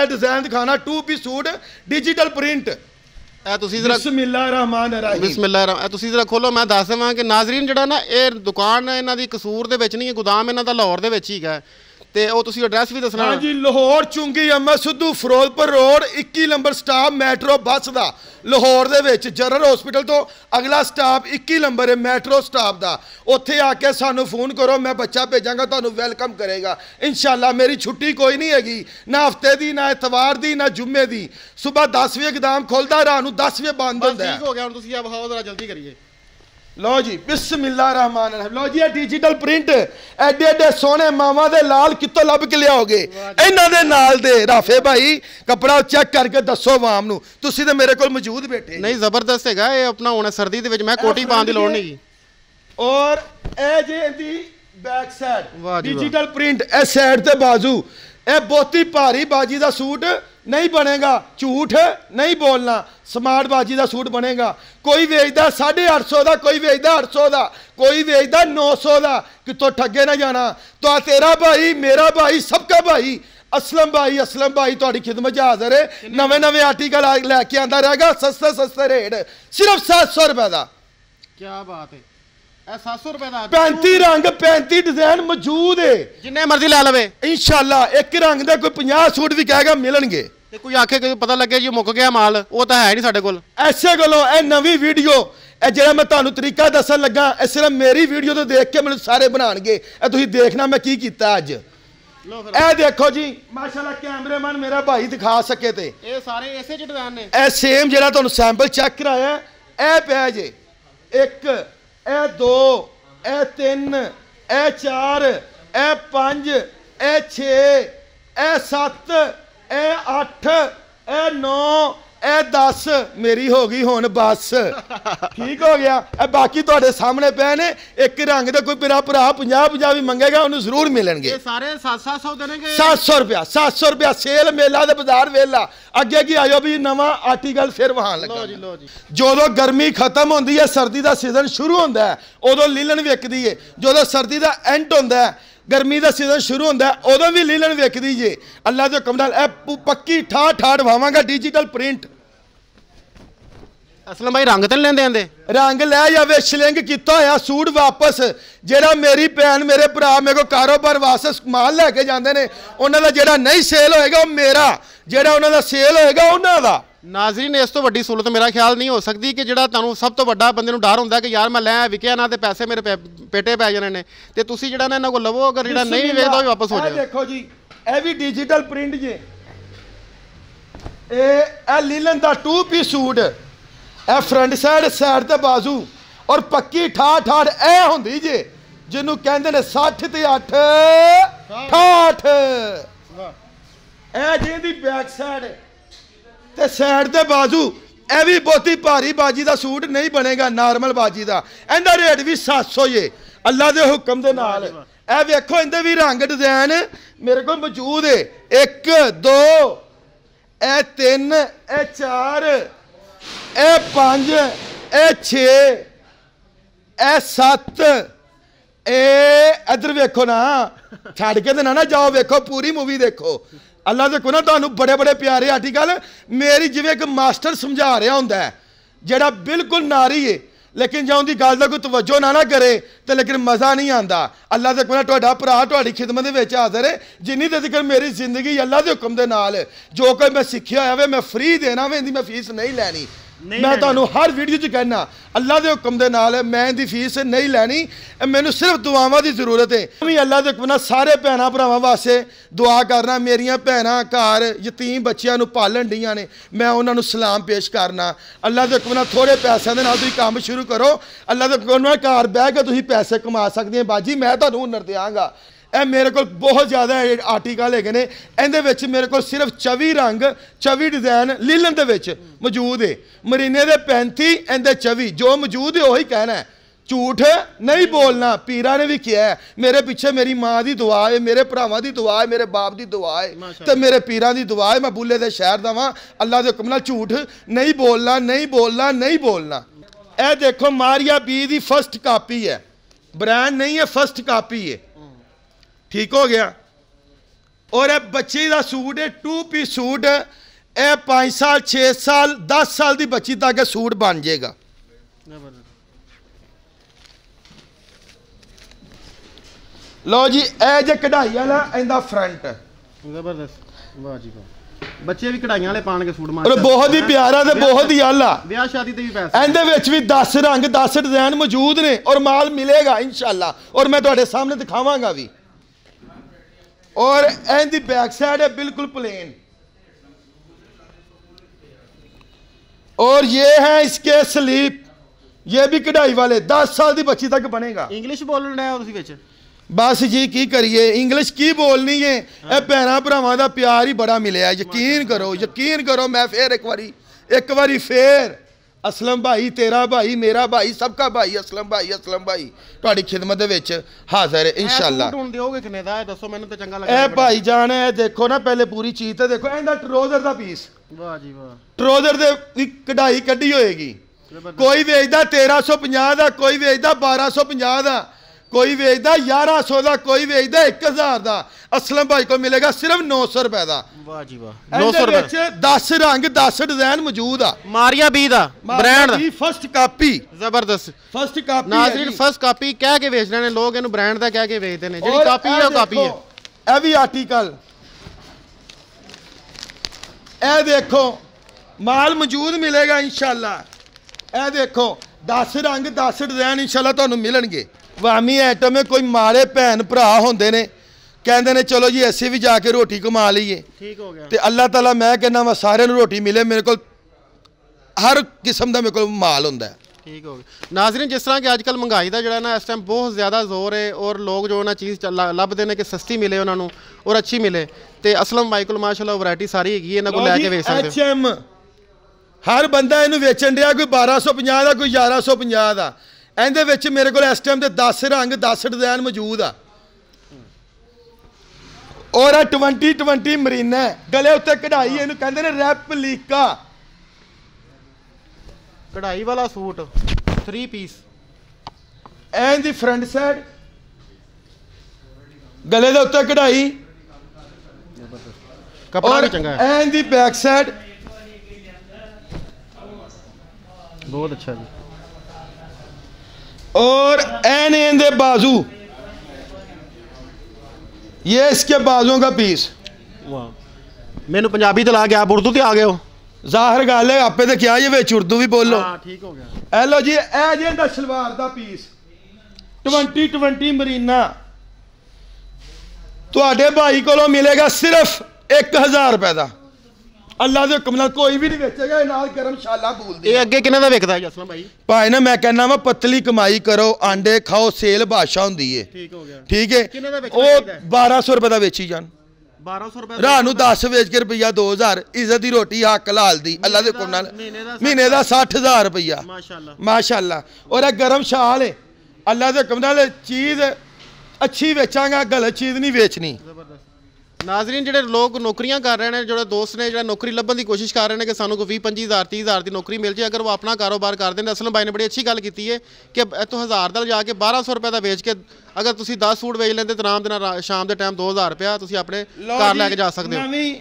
ਇਹ ਡਿਜ਼ਾਈਨ ਦਿਖਾਣਾ 2 ਪੀ ਸੂਟ ਡਿਜੀਟਲ ਪ੍ਰਿੰਟ ਇਹ ਤੁਸੀਂ ਜ਼ਰਾ ਬਿਸਮਿਲ੍ਲਾ ਰਹਿਮਾਨ ਰਹੀਮ ਬਿਸਮਿਲ੍ਲਾ ਰਹਿਮਾਨ ਤੁਸੀਂ ਜ਼ਰਾ ਖੋਲੋ ਮੈਂ ਦੱਸ ਦੇਵਾਂ ਕਿ ਨਾਜ਼ਰੀਨ ਜਿਹੜਾ ਨਾ ਇਹ ਦੁਕਾਨ ਇਹਨਾਂ ਦੀ ਕਸੂਰ ਦੇ ਵਿੱਚ ਨਹੀਂ ਹੈ ਗੋਦਾਮ ਇਹਨਾਂ ਦਾ ਲਾਹੌਰ ਦੇ ਵਿੱਚ ਹੀ ਹੈ ਤੇ ਉਹ ਤੁਸੀਂ ਐਡਰੈਸ ਵੀ ਦੱਸਣਾ ਹਾਂਜੀ ਲਾਹੌਰ ਚੁੰਗੀ ਐਮਐਸ Sidhu Ferozepur road 21 number stop metro bus ਦਾ ਲਾਹੌਰ ਦੇ ਵਿੱਚ ਜਰਰ ਹਸਪੀਟਲ ਤੋਂ ਅਗਲਾ ਸਟਾਪ 21 ਨੰਬਰ ਹੈ ਮੈਟਰੋ ਸਟਾਪ ਦਾ ਉੱਥੇ ਆ ਕੇ ਸਾਨੂੰ ਫੋਨ ਕਰੋ ਮੈਂ ਬੱਚਾ ਭੇਜਾਂਗਾ ਤੁਹਾਨੂੰ ਵੈਲਕਮ ਕਰੇਗਾ ਇਨਸ਼ਾਅੱਲਾ ਮੇਰੀ ਛੁੱਟੀ ਕੋਈ ਨਹੀਂ ਹੈਗੀ ਨਾ ਹਫਤੇ ਦੀ ਨਾ ਇਤਵਾਰ ਦੀ ਨਾ ਜੁਮੇ ਦੀ ਸਵੇਰ 10 ਵਜੇ ਗਦਾਮ ਖੁੱਲਦਾ ਰਾਤ ਨੂੰ 10 ਵਜੇ ਬੰਦ ਹੁੰਦਾ ਠੀਕ ਹੋ ਗਿਆ ਹੁਣ ਤੁਸੀਂ ਆ ਹਾਓ ਜਰਾ ਜਲਦੀ ਕਰੀਏ ਲਓ ਜੀ ਬਿਸਮਿਲ੍ਲਾ ਰਹਿਮਾਨ ਰਹਿਮ ਲਓ ਜੀ ਇਹ ਡਿਜੀਟਲ ਪ੍ਰਿੰਟ ਐਡੇ ਐਡੇ ਸੋਹਣੇ ਮਾਵਾ ਦੇ ਲਾਲ ਕਿੱਥੋਂ ਲੱਭ ਕੇ ਲਿਆਓਗੇ ਇਹਨਾਂ ਦੇ ਨਾਲ ਦੇ ਰਾਫੇ ਭਾਈ ਕਪੜਾ ਚੈੱਕ ਕਰਕੇ ਦੱਸੋ ਆਵਾਮ ਨੂੰ ਤੁਸੀਂ ਤੇ ਮੇਰੇ ਕੋਲ ਮੌਜੂਦ ਬੈਠੇ ਨਹੀਂ ਜ਼ਬਰਦਸਤ ਹੈਗਾ ਇਹ ਆਪਣਾ ਹੁਣ ਸਰਦੀ ਦੇ ਵਿੱਚ ਮੈਂ ਕੋਟੀ ਪਾਉਣ ਦੀ ਲੋੜ ਨਹੀਂ ਔਰ ਇਹ ਜੇ ਇਹਦੀ ਬੈਕ ਸਾਈਡ ਡਿਜੀਟਲ ਪ੍ਰਿੰਟ ਇਸ ਸਾਈਡ ਤੇ ਬਾਜ਼ੂ ਇਹ ਬਹੁਤੀ ਭਾਰੀ ਬਾਜੀ ਦਾ ਸੂਟ ਨਹੀਂ ਬਣੇਗਾ ਝੂਠ ਨਹੀਂ ਬੋਲਣਾ ਸਮਾਰਟ ਬਾਜੀ ਦਾ ਸੂਟ ਬਣੇਗਾ ਕੋਈ ਵੇਚਦਾ 850 ਦਾ ਕੋਈ ਵੇਚਦਾ 800 ਦਾ ਕੋਈ ਵੇਚਦਾ 900 ਦਾ ਕਿਤੋਂ ਠੱਗੇ ਨਾ ਜਾਣਾ ਤਾਂ ਤੇਰਾ ਭਾਈ ਮੇਰਾ ਭਾਈ ਸਭ ਦਾ ਭਾਈ ਅਸਲਮ ਭਾਈ ਅਸਲਮ ਭਾਈ ਤੁਹਾਡੀ ਖਿਦਮਤ 'ਚ ਹਾਜ਼ਰ ਹੈ ਨਵੇਂ ਨਵੇਂ ਆਰਟੀਕਲ ਲੈ ਕੇ ਆਂਦਾ ਰਹੇਗਾ ਸਸਤੇ ਸਸਤੇ ਰੇਟ ਸਿਰਫ 700 ਰੁਪਏ ਦਾ ਕੀ ਬਾਤ ਹੈ ਇਹ 35 ਰੰਗ 35 ਡਿਜ਼ਾਈਨ ਮੌਜੂਦ ਏ ਜਿੰਨੇ ਮਰਜ਼ੀ ਲੈ ਲਵੇ ਇਨਸ਼ਾਅੱਲਾ ਇੱਕ ਰੰਗ ਦਾ ਕੋਈ 50 ਸੂਟ ਵੀ ਕਹੇਗਾ ਮਿਲਣਗੇ ਤੇ ਕੋਈ ਆਖੇ ਕਿ ਪਤਾ ਲੱਗੇ ਜੀ ਮੁੱਕ ਗਿਆ ਮਾਲ ਉਹ ਤਾਂ ਹੈ ਨਹੀਂ ਸਾਡੇ ਕੋਲ ਐਸੇ ਗੱਲੋਂ ਇਹ ਨਵੀਂ ਵੀਡੀਓ ਇਹ ਜਿਹੜਾ ਮੈਂ ਤੁਹਾਨੂੰ ਤਰੀਕਾ ਦੱਸਣ ਲੱਗਾ ਇਹ ਸਿਰਫ ਮੇਰੀ ਵੀਡੀਓ ਤੋਂ ਦੇਖ ਕੇ ਮੈਨੂੰ ਸਾਰੇ ਬਣਾਣਗੇ ਇਹ ਤੁਸੀਂ ਦੇਖਣਾ ਮੈਂ ਕੀ ਕੀਤਾ ਅੱਜ ਇਹ ਦੇਖੋ ਜੀ ਮਾਸ਼ਾਅੱਲਾ ਕੈਮਰਾਮੈਨ ਮੇਰਾ ਭਾਈ ਦਿਖਾ ਸਕੇ ਤੇ ਇਹ ਸਾਰੇ ਐਸੇ ਚ ਡਿਜ਼ਾਈਨ ਨੇ ਇਹ ਸੇਮ ਜਿਹੜਾ ਤੁਹਾਨੂੰ ਸੈਂਪਲ ਚੈੱਕ ਕਰਾਇਆ ਇਹ ਪਿਆ ਜੇ 1 ਇਹ 2 ਇਹ 3 ਇਹ 4 ਇਹ 5 ਇਹ 6 ਇਹ 7 ਇਹ 8 ਇਹ 9 ਇਹ ਦੱਸ ਮੇਰੀ ਹੋ ਗਈ ਹੁਣ ਬਸ ਠੀਕ ਹੋ ਗਿਆ ਇਹ ਬਾਕੀ ਤੁਹਾਡੇ ਸਾਹਮਣੇ ਪਏ ਨੇ ਇੱਕ ਰੰਗ ਦੇ ਕੋਈ ਪਿਰਾ ਭਰਾ ਪੰਜਾਬ 50 ਵੀ ਮੰਗੇਗਾ ਉਹਨੂੰ ਜ਼ਰੂਰ ਮਿਲਣਗੇ ਇਹ ਸਾਰੇ 700 ਦੇਣਗੇ 700 ਰੁਪਿਆ 700 ਰੁਪਿਆ ਸੇਲ ਮੇਲਾ ਦੇ ਬਾਜ਼ਾਰ ਵੇਲਾ ਅੱਗੇ ਕੀ ਆਇਓ ਵੀ ਨਵਾਂ ਆਰਟੀਕਲ ਫਿਰ ਵਹਾਂ ਲੱਗਾ ਲੋ ਜੀ ਲੋ ਜੀ ਜਦੋਂ ਗਰਮੀ ਖਤਮ ਹੁੰਦੀ ਹੈ ਸਰਦੀ ਦਾ ਸੀਜ਼ਨ ਸ਼ੁਰੂ ਹੁੰਦਾ ਉਦੋਂ ਲੀਲਣ ਵਿਕਦੀ ਏ ਜਦੋਂ ਸਰਦੀ ਦਾ ਐਂਡ ਹੁੰਦਾ ਹੈ ਗਰਮੀ ਦਾ ਸੀਜ਼ਨ ਸ਼ੁਰੂ ਹੁੰਦਾ ਉਦੋਂ ਵੀ ਲੀਲਣ ਵੇਖਦੀ ਜੇ ਅੱਲਾ ਦੇ ਹੁਕਮ ਇਹ ਪੱਕੀ ਠਾ ਠਾੜ ਵਾਵਾਂਗਾ ਡਿਜੀਟਲ ਪ੍ਰਿੰਟ ਅਸਲਮ ਭਾਈ ਰੰਗ ਤਾਂ ਲੈਂਦੇ ਆਂਦੇ ਰੰਗ ਲੈ ਜਾਵੇ ਸ਼ਲਿੰਗ ਕੀਤਾ ਹੋਇਆ ਸੂਟ ਵਾਪਸ ਜਿਹੜਾ ਮੇਰੀ ਭੈਣ ਮੇਰੇ ਭਰਾ ਮੇਰੇ ਕੋ ਕਾਰੋਬਾਰ ਵਾਸਤੇ ਮਾਲ ਲੈ ਕੇ ਜਾਂਦੇ ਨੇ ਉਹਨਾਂ ਦਾ ਜਿਹੜਾ ਨਹੀਂ ਸੇਲ ਹੋਏਗਾ ਉਹ ਮੇਰਾ ਜਿਹੜਾ ਉਹਨਾਂ ਦਾ ਸੇਲ ਹੋਏਗਾ ਉਹਨਾਂ ਦਾ ਨਾਜ਼ਰੀਨ ਇਸ ਤੋਂ ਵੱਡੀ ਸਹੂਲਤ ਮੇਰਾ ਖਿਆਲ ਨਹੀਂ ਹੋ ਸਕਦੀ ਕਿ ਜਿਹੜਾ ਤੁਹਾਨੂੰ ਸਭ ਤੋਂ ਵੱਡਾ ਬੰਦੇ ਨੂੰ ਡਰ ਹੁੰਦਾ ਕਿ ਯਾਰ ਮੈਂ ਲੈ ਵਿਕਿਆ ਨਾ ਤੇ ਪੈਸੇ ਮੇਰੇ ਪੇਟੇ ਪੈ ਜਾਣੇ ਨੇ ਤੇ ਤੁਸੀਂ ਜਿਹੜਾ ਨਾ ਇਹਨਾਂ ਕੋ ਲਵੋ ਅਗਰ ਜਿਹੜਾ ਨਹੀਂ ਵੇਚਦਾ ਉਹ ਵਾਪਸ ਹੋ ਜਾਏ ਦੇਖੋ ਜੀ ਇਹ ਵੀ ਡਿਜੀਟਲ ਪ੍ਰਿੰਟ ਜੇ ਇਹ ਇਹ ਲੀਲਨ ਦਾ 2 ਪੀਸ ਸੂਟ ਇਹ ਫਰੰਟ ਸਾਈਡ ਸਾਈਡ ਤੇ ਬਾਜ਼ੂ ਔਰ ਪੱਕੀ ਠਾ ਠਾੜ ਇਹ ਹੁੰਦੀ ਜੇ ਜਿਹਨੂੰ ਕਹਿੰਦੇ ਨੇ 60 ਤੇ 8 68 ਵਾਹ ਇਹ ਜਿਹਦੀ ਬੈਕ ਸਾਈਡ ਤੇ ਸਾਈਡ ਤੇ ਬਾਜ਼ੂ ਇਹ ਵੀ ਬਹੁਤੀ ਭਾਰੀ ਬਾਜੀ ਦਾ ਸੂਟ ਨਹੀਂ ਬਣੇਗਾ ਨਾਰਮਲ ਬਾਜੀ ਦਾ ਇਹਦਾ ਰੇਟ ਵੀ 700 ਏ ਅੱਲਾ ਦੇ ਹੁਕਮ ਦੇ ਨਾਲ ਇਹ ਵੇਖੋ ਇਹਦੇ ਵੀ ਰੰਗ ਡਿਜ਼ਾਈਨ ਮੇਰੇ ਕੋਲ ਮੌਜੂਦ ਏ 1 2 ਇਹ 3 ਇਹ 4 छे ए सत्त ए इधर वेखो ना छड़ के देना ना जाओ वेखो पूरी मूवी देखो अल्लाह देखो ना तो बड़े बड़े प्यारे आठी गल मेरी जिम्मे एक मास्टर समझा रहा हों जो बिल्कुल नारी है लेकिन जो उनकी गल का कोई तवज्जो ना ना करे तो लेकिन मज़ा नहीं आता अल्लाह देखो ना थोड़ा भरा खिदमत हाजिर है जिनी देर तक मेरी जिंदगी अल्लाह के हुक्म नाल जो कोई मैं सीखे हो मैं फ्री देना वे मैं फीस नहीं लैनी ਮੈਂ ਤੁਹਾਨੂੰ ਹਰ ਵੀਡੀਓ 'ਚ ਕਹਿਣਾ ਅੱਲਾ ਦੇ ਹੁਕਮ ਦੇ ਨਾਲ ਮੈਂ ਦੀ ਫੀਸ ਨਹੀਂ ਲੈਣੀ ਮੈਨੂੰ ਸਿਰਫ ਦੁਆਵਾਂ ਦੀ ਜ਼ਰੂਰਤ ਹੈ ਵੀ ਅੱਲਾ ਦੇ ਹੁਕਮ ਨਾਲ ਸਾਰੇ ਭੈਣਾ ਭਰਾਵਾਂ ਵਾਸਤੇ ਦੁਆ ਕਰਨਾ ਮੇਰੀਆਂ ਭੈਣਾ ਘਰ ਯਤੀਮ ਬੱਚਿਆਂ ਨੂੰ ਪਾਲਣ ਡੀਆਂ ਨੇ ਮੈਂ ਉਹਨਾਂ ਨੂੰ ਸਲਾਮ ਪੇਸ਼ ਕਰਨਾ ਅੱਲਾ ਦੇ ਹੁਕਮ ਨਾਲ ਥੋੜੇ ਪੈਸਿਆਂ ਦੇ ਨਾਲ ਤੁਸੀਂ ਕੰਮ ਸ਼ੁਰੂ ਕਰੋ ਅੱਲਾ ਦੇ ਹੁਕਮ ਨਾਲ ਘਰ ਬਹਿ ਕੇ ਤੁਸੀਂ ਪੈਸੇ ਕਮਾ ਸਕਦੇ ਹੋ ਬਾਜੀ ਮੈਂ ਤੁਹਾਨੂੰ ਹੁਨਰ ਦੇਵਾਂਗਾ ਇਹ ਮੇਰੇ ਕੋਲ ਬਹੁਤ ਜ਼ਿਆਦਾ ਆਰਟੀਕਲ ਹੈਗੇ ਨੇ ਇਹਦੇ ਵਿੱਚ ਮੇਰੇ ਕੋਲ ਸਿਰਫ 24 ਰੰਗ 24 ਡਿਜ਼ਾਈਨ ਲੀਲਨ ਦੇ ਵਿੱਚ ਮੌਜੂਦ ਹੈ ਮਰੀਨੇ ਦੇ 35 ਇਹਦੇ 24 ਜੋ ਮੌਜੂਦ ਹੈ ਉਹੀ ਕਹਿਣਾ ਹੈ ਝੂਠ ਨਹੀਂ ਬੋਲਣਾ ਪੀਰਾਂ ਨੇ ਵੀ ਕਿਹਾ ਮੇਰੇ ਪਿੱਛੇ ਮੇਰੀ ਮਾਂ ਦੀ ਦੁਆ ਹੈ ਮੇਰੇ ਭਰਾਵਾਂ ਦੀ ਦੁਆ ਹੈ ਮੇਰੇ ਬਾਪ ਦੀ ਦੁਆ ਹੈ ਤੇ ਮੇਰੇ ਪੀਰਾਂ ਦੀ ਦੁਆ ਹੈ ਮੈਂ ਬੁੱਲੇ ਦੇ ਸ਼ਹਿਰ ਦਾ ਵਾਂ ਅੱਲਾ ਦੇ ਹੁਕਮ ਨਾਲ ਝੂਠ ਨਹੀਂ ਬੋਲਣਾ ਨਹੀਂ ਬੋਲਣਾ ਨਹੀਂ ਬੋਲਣਾ ਇਹ ਦੇਖੋ ਮਾਰੀਆ ਬੀ ਦੀ ਫਸਟ ਕਾਪੀ ਹੈ ਬ੍ਰਾਂਡ ਨਹੀਂ ਹੈ ਫਸਟ ਕਾਪੀ ਹੈ ਠੀਕ ਹੋ ਗਿਆ ਔਰ ਇਹ ਬੱਚੀ ਦਾ ਸੂਟ ਹੈ ਟੂ ਪੀ ਸੂਟ ਇਹ 5 ਸਾਲ 6 ਸਾਲ 10 ਸਾਲ ਦੀ ਬੱਚੀ ਤੱਕ ਇਹ ਸੂਟ ਬਣ ਜਾਏਗਾ ਲਓ ਜੀ ਇਹ ਜੇ ਕਢਾਈ ਵਾਲਾ ਇਹਦਾ ਫਰੰਟ ਜ਼ਬਰਦਸਤ ਵਾਹ ਜੀ ਵਾਹ ਬੱਚੇ ਵੀ ਕਢਾਈਆਂ ਵਾਲੇ ਪਾਣ ਕੇ ਸੂਟ ਮਾਰ ਔਰ ਬਹੁਤ ਹੀ ਪਿਆਰਾ ਤੇ ਬਹੁਤ ਹੀ ਆਲਾ ਵਿਆਹ ਸ਼ਾਦੀ ਤੇ ਵੀ ਪੈਸਾ ਇਹਦੇ ਵਿੱਚ ਵੀ 10 ਰੰਗ 10 ਡਿਜ਼ਾਈਨ ਮੌਜੂਦ ਨੇ ਔਰ ਮਾਲ ਮਿਲੇਗਾ ਇਨਸ਼ਾਅੱਲਾ ਔਰ ਮੈਂ ਤੁਹਾਡੇ ਸਾਹਮਣੇ ਦਿਖਾਵਾਂਗਾ ਵੀ और बैक साइड है बिल्कुल प्लेन और ये है इसके स्लीप ये भी कढ़ाई वाले दस साल की बच्ची तक बनेगा इंग्लिश बोलना है उसी बस जी की करिए इंग्लिश की बोलनी है ये भैन भरावान का प्यार ही बड़ा मिले यकीन करो यकीन करो मैं फिर एक बार एक बार फिर ਅਸਲਮ ਭਾਈ ਤੇਰਾ ਭਾਈ ਮੇਰਾ ਭਾਈ ਸਭ ਦਾ ਭਾਈ ਅਸਲਮ ਭਾਈ ਅਸਲਮ ਭਾਈ ਤੁਹਾਡੀ ਖidmat ਦੇ ਵਿੱਚ ਹਾਜ਼ਰ ਹੈ ਇਨਸ਼ਾਅੱਲਾ ਹੁਣ ਦਿਓਗੇ ਕਿੰਨੇ ਦਾ ਇਹ ਦੱਸੋ ਮੈਨੂੰ ਤਾਂ ਚੰਗਾ ਲੱਗਦਾ ਇਹ ਭਾਈ ਜਾਨ ਇਹ ਦੇਖੋ ਨਾ ਪਹਿਲੇ ਪੂਰੀ ਚੀਜ਼ ਤੇ ਦੇਖੋ ਇਹਦਾ ਟਰੋਜ਼ਰ ਦਾ ਪੀਸ ਵਾਹ ਜੀ ਵਾਹ ਟਰੋਜ਼ਰ ਦੇ ਕਢਾਈ ਕੱਢੀ ਹੋਏਗੀ ਕੋਈ ਵੇਚਦਾ 1350 ਦਾ ਕੋਈ ਵੇਚਦਾ 1250 ਦਾ ਕੋਈ ਵੇਚਦਾ 1100 ਦਾ ਕੋਈ ਵੇਚਦਾ 1000 ਦਾ ਅਸਲਮ ਭਾਈ ਕੋ ਮਿਲੇਗਾ ਸਿਰਫ 900 ਰੁਪਏ ਦਾ ਵਾਹ ਜੀ ਵਾਹ 900 ਰੁਪਏ ਵਿੱਚ 10 ਰੰਗ 10 ਡਿਜ਼ਾਈਨ ਮੌਜੂਦ ਆ ਮਾਰੀਆ ਬੀ ਦਾ ਬ੍ਰਾਂਡ ਜੀ ਫਰਸਟ ਕਾਪੀ ਜ਼ਬਰਦਸਤ ਫਰਸਟ ਕਾਪੀ ਨਾਜ਼ਰੀਨ ਫਰਸਟ ਕਾਪੀ ਕਹਿ ਕੇ ਵੇਚ ਰਹੇ ਨੇ ਲੋਕ ਇਹਨੂੰ ਬ੍ਰਾਂਡ ਦਾ ਕਹਿ ਕੇ ਵੇਚਦੇ ਨੇ ਜਿਹੜੀ ਕਾਪੀ ਹੈ ਉਹ ਕਾਪੀ ਹੈ ਇਹ ਵੀ ਆਰਟੀਕਲ ਇਹ ਦੇਖੋ ਮਾਲ ਮੌਜੂਦ ਮਿਲੇਗਾ ਇਨਸ਼ਾਅੱਲਾ ਇਹ ਦੇਖੋ 10 ਰੰਗ 10 ਡਿਜ਼ਾਈਨ ਇਨਸ਼ਾਅੱਲਾ ਤੁਹਾਨੂੰ ਮਿਲਣਗੇ ਵਾਮੀ ਐਟਮ ਹੈ ਕੋਈ ਮਾਰੇ ਭੈਣ ਭਰਾ ਹੁੰਦੇ ਨੇ ਕਹਿੰਦੇ ਨੇ ਚਲੋ ਜੀ ਅਸੀਂ ਵੀ ਜਾ ਕੇ ਰੋਟੀ ਕਮਾ ਲਈਏ ਠੀਕ ਹੋ ਗਿਆ ਤੇ ਅੱਲਾਹ ਤਾਲਾ ਮੈਂ ਕਹਿੰਦਾ ਵਾ ਸਾਰਿਆਂ ਨੂੰ ਰੋਟੀ ਮਿਲੇ ਮੇਰੇ ਕੋਲ ਹਰ ਕਿਸਮ ਦਾ ਮੇਰੇ ਕੋਲ ਮਾਲ ਹੁੰਦਾ ਹੈ ਠੀਕ ਹੋ ਗਿਆ ਨਾਜ਼ਰੀਨ ਜਿਸ ਤਰ੍ਹਾਂ ਕਿ ਅੱਜ ਕੱਲ ਮਹਿੰਗਾਈ ਦਾ ਜਿਹੜਾ ਨਾ ਇਸ ਟਾਈਮ ਬਹੁਤ ਜ਼ਿਆਦਾ ਜ਼ੋਰ ਹੈ ਔਰ ਲੋਕ ਜੋ ਨਾ ਚੀਜ਼ ਲੱਭਦੇ ਨੇ ਕਿ ਸਸਤੀ ਮਿਲੇ ਉਹਨਾਂ ਨੂੰ ਔਰ ਅੱਛੀ ਮਿਲੇ ਤੇ ਅਸਲਮ ਮਾਈਕਲ ਮਾਸ਼ਾਅੱਲਾ ਵੈਰਾਈਟੀ ਸਾਰੀ ਹੈਗੀ ਇਹਨਾਂ ਕੋਲ ਲੈ ਕੇ ਵੇਚ ਸਕਦੇ ਹੋ ਹਰ ਬੰਦਾ ਇਹਨੂੰ ਵੇਚਣ ਡਿਆ ਕੋਈ 1250 ਦਾ ਕੋਈ 1150 ਦਾ ਇਹਦੇ ਵਿੱਚ ਮੇਰੇ ਕੋਲ ਇਸ ਟਾਈਮ ਤੇ 10 ਰੰਗ 10 ਡਿਜ਼ਾਈਨ ਮੌਜੂਦ ਆ ਔਰ ਆ 2020 ਮਰੀਨਾ ਗਲੇ ਉੱਤੇ ਕਢਾਈ ਇਹਨੂੰ ਕਹਿੰਦੇ ਨੇ ਰੈਪਲੀਕਾ ਕਢਾਈ ਵਾਲਾ suit 3 piece and the front side ਗਲੇ ਦੇ ਉੱਤੇ ਕਢਾਈ ਕਪੜਾ ਵੀ ਚੰਗਾ ਹੈ ਐਂਡ ਦੀ ਬੈਕ ਸਾਈਡ ਬਹੁਤ ਅੱਛਾ ਜੀ और एन एन दे बाजू ये इसके बाजों का पीस मैंू पंजाबी तो ला के आप उर्दू तो आ गए हो ਜ਼ਾਹਰ ਗੱਲ ਹੈ ਆਪੇ ਤੇ ਕਿਹਾ ਜੇ ਵਿੱਚ ਉਰਦੂ ਵੀ ਬੋਲੋ ਹਾਂ ਠੀਕ ਹੋ ਗਿਆ ਇਹ ਲੋ ਜੀ ਇਹ ਜੇ ਦਾ ਸ਼ਲਵਾਰ ਦਾ ਪੀਸ 2020 ਮਰੀਨਾ ਤੁਹਾਡੇ ਭਾਈ ਕੋਲੋਂ ਮਿਲੇਗਾ ਸਿਰਫ 1000 ਰੁਪਏ ਦਾ ਅੱਲਾ ਦੇ ਹੁਕਮ ਨਾਲ ਕੋਈ ਵੀ ਨਹੀਂ ਵੇਚੇਗਾ ਇਹ ਨਾਲ ਗਰਮ ਸ਼ਾਲਾ ਬੋਲਦੀ ਇਹ ਅੱਗੇ ਕਿਹਨਾਂ ਦਾ ਵਿਕਦਾ ਜਸਮਾ ਭਾਈ ਭਾਈ ਨਾ ਮੈਂ ਕਹਿੰਦਾ ਵਾ ਪਤਲੀ ਕਮਾਈ ਕਰੋ ਆਂਡੇ ਖਾਓ ਸੇਲ ਬਾਦਸ਼ਾਹ ਹੁੰਦੀ ਏ ਠੀਕ ਹੋ ਗਿਆ ਠੀਕ ਹੈ ਕਿਹਨਾਂ ਏ ਉਹ 1200 ਰੁਪਏ ਦਾ ਵੇਚੀ ਜਾਣ 1200 ਰੁਪਏ ਰਾਹ ਨੂੰ 10 ਵੇਚ ਕੇ ਰੁਪਈਆ 2000 ਇੱਜ਼ਤ ਦੀ ਰੋਟੀ ਹੱਕ ਲਾਲ ਦੀ ਅੱਲਾ ਦੇ ਹੁਕਮ ਨਾਲ ਮਹੀਨੇ ਦਾ 60000 ਰੁਪਈਆ ਮਾਸ਼ਾਅੱਲਾ ਮਾਸ਼ਾਅੱਲਾ ਔਰ ਇਹ ਗਰਮ ਸ਼ਾਲ ਏ ਅੱਲਾ ਦੇ ਹੁਕਮ ਨਾਲ ਚੀਜ਼ ਅੱਛੀ ਵੇਚਾਂਗਾ ਗਲਤ ਚੀਜ਼ ਨਹੀਂ ਵੇਚਣੀ ਜ਼ਬਰਦਸਤ ਨਾਜ਼ਰੀਨ ਜਿਹੜੇ ਲੋਕ ਨੌਕਰੀਆਂ ਕਰ ਰਹੇ ਨੇ ਜਿਹੜੇ ਦੋਸਤ ਨੇ ਜਿਹੜਾ ਨੌਕਰੀ ਲੱਭਣ ਦੀ ਕੋਸ਼ਿਸ਼ ਕਰ ਰਹੇ ਨੇ ਕਿ ਸਾਨੂੰ ਕੋਈ 20 30 ਹਜ਼ਾਰ ਦੀ ਨੌਕਰੀ ਮਿਲ ਜੇ ਅਗਰ ਉਹ ਆਪਣਾ ਕਾਰੋਬਾਰ ਕਰਦੇ ਨੇ ਅਸਲਮ ਬਾਈ ਨੇ ਬੜੀ ਅੱਛੀ ਗੱਲ ਕੀਤੀ ਹੈ ਕਿ ਇਥੋਂ ਹਜ਼ਾਰ ਦਾ ਜਾ ਕੇ 1200 ਰੁਪਏ ਦਾ ਵੇਚ ਕੇ ਅਗਰ ਤੁਸੀਂ 10 ਸੂਟ ਵੇਚ ਲੈਂਦੇ ਤਾਂ ਆਰਾਮ ਦੇ ਨਾਲ ਸ਼ਾਮ ਦੇ ਟਾਈਮ 2000 ਰੁਪਏ ਤੁਸੀਂ ਆਪਣੇ ਕਾਰ ਲੈ ਕੇ ਜਾ ਸਕਦੇ ਹੋ ਨਵੀਂ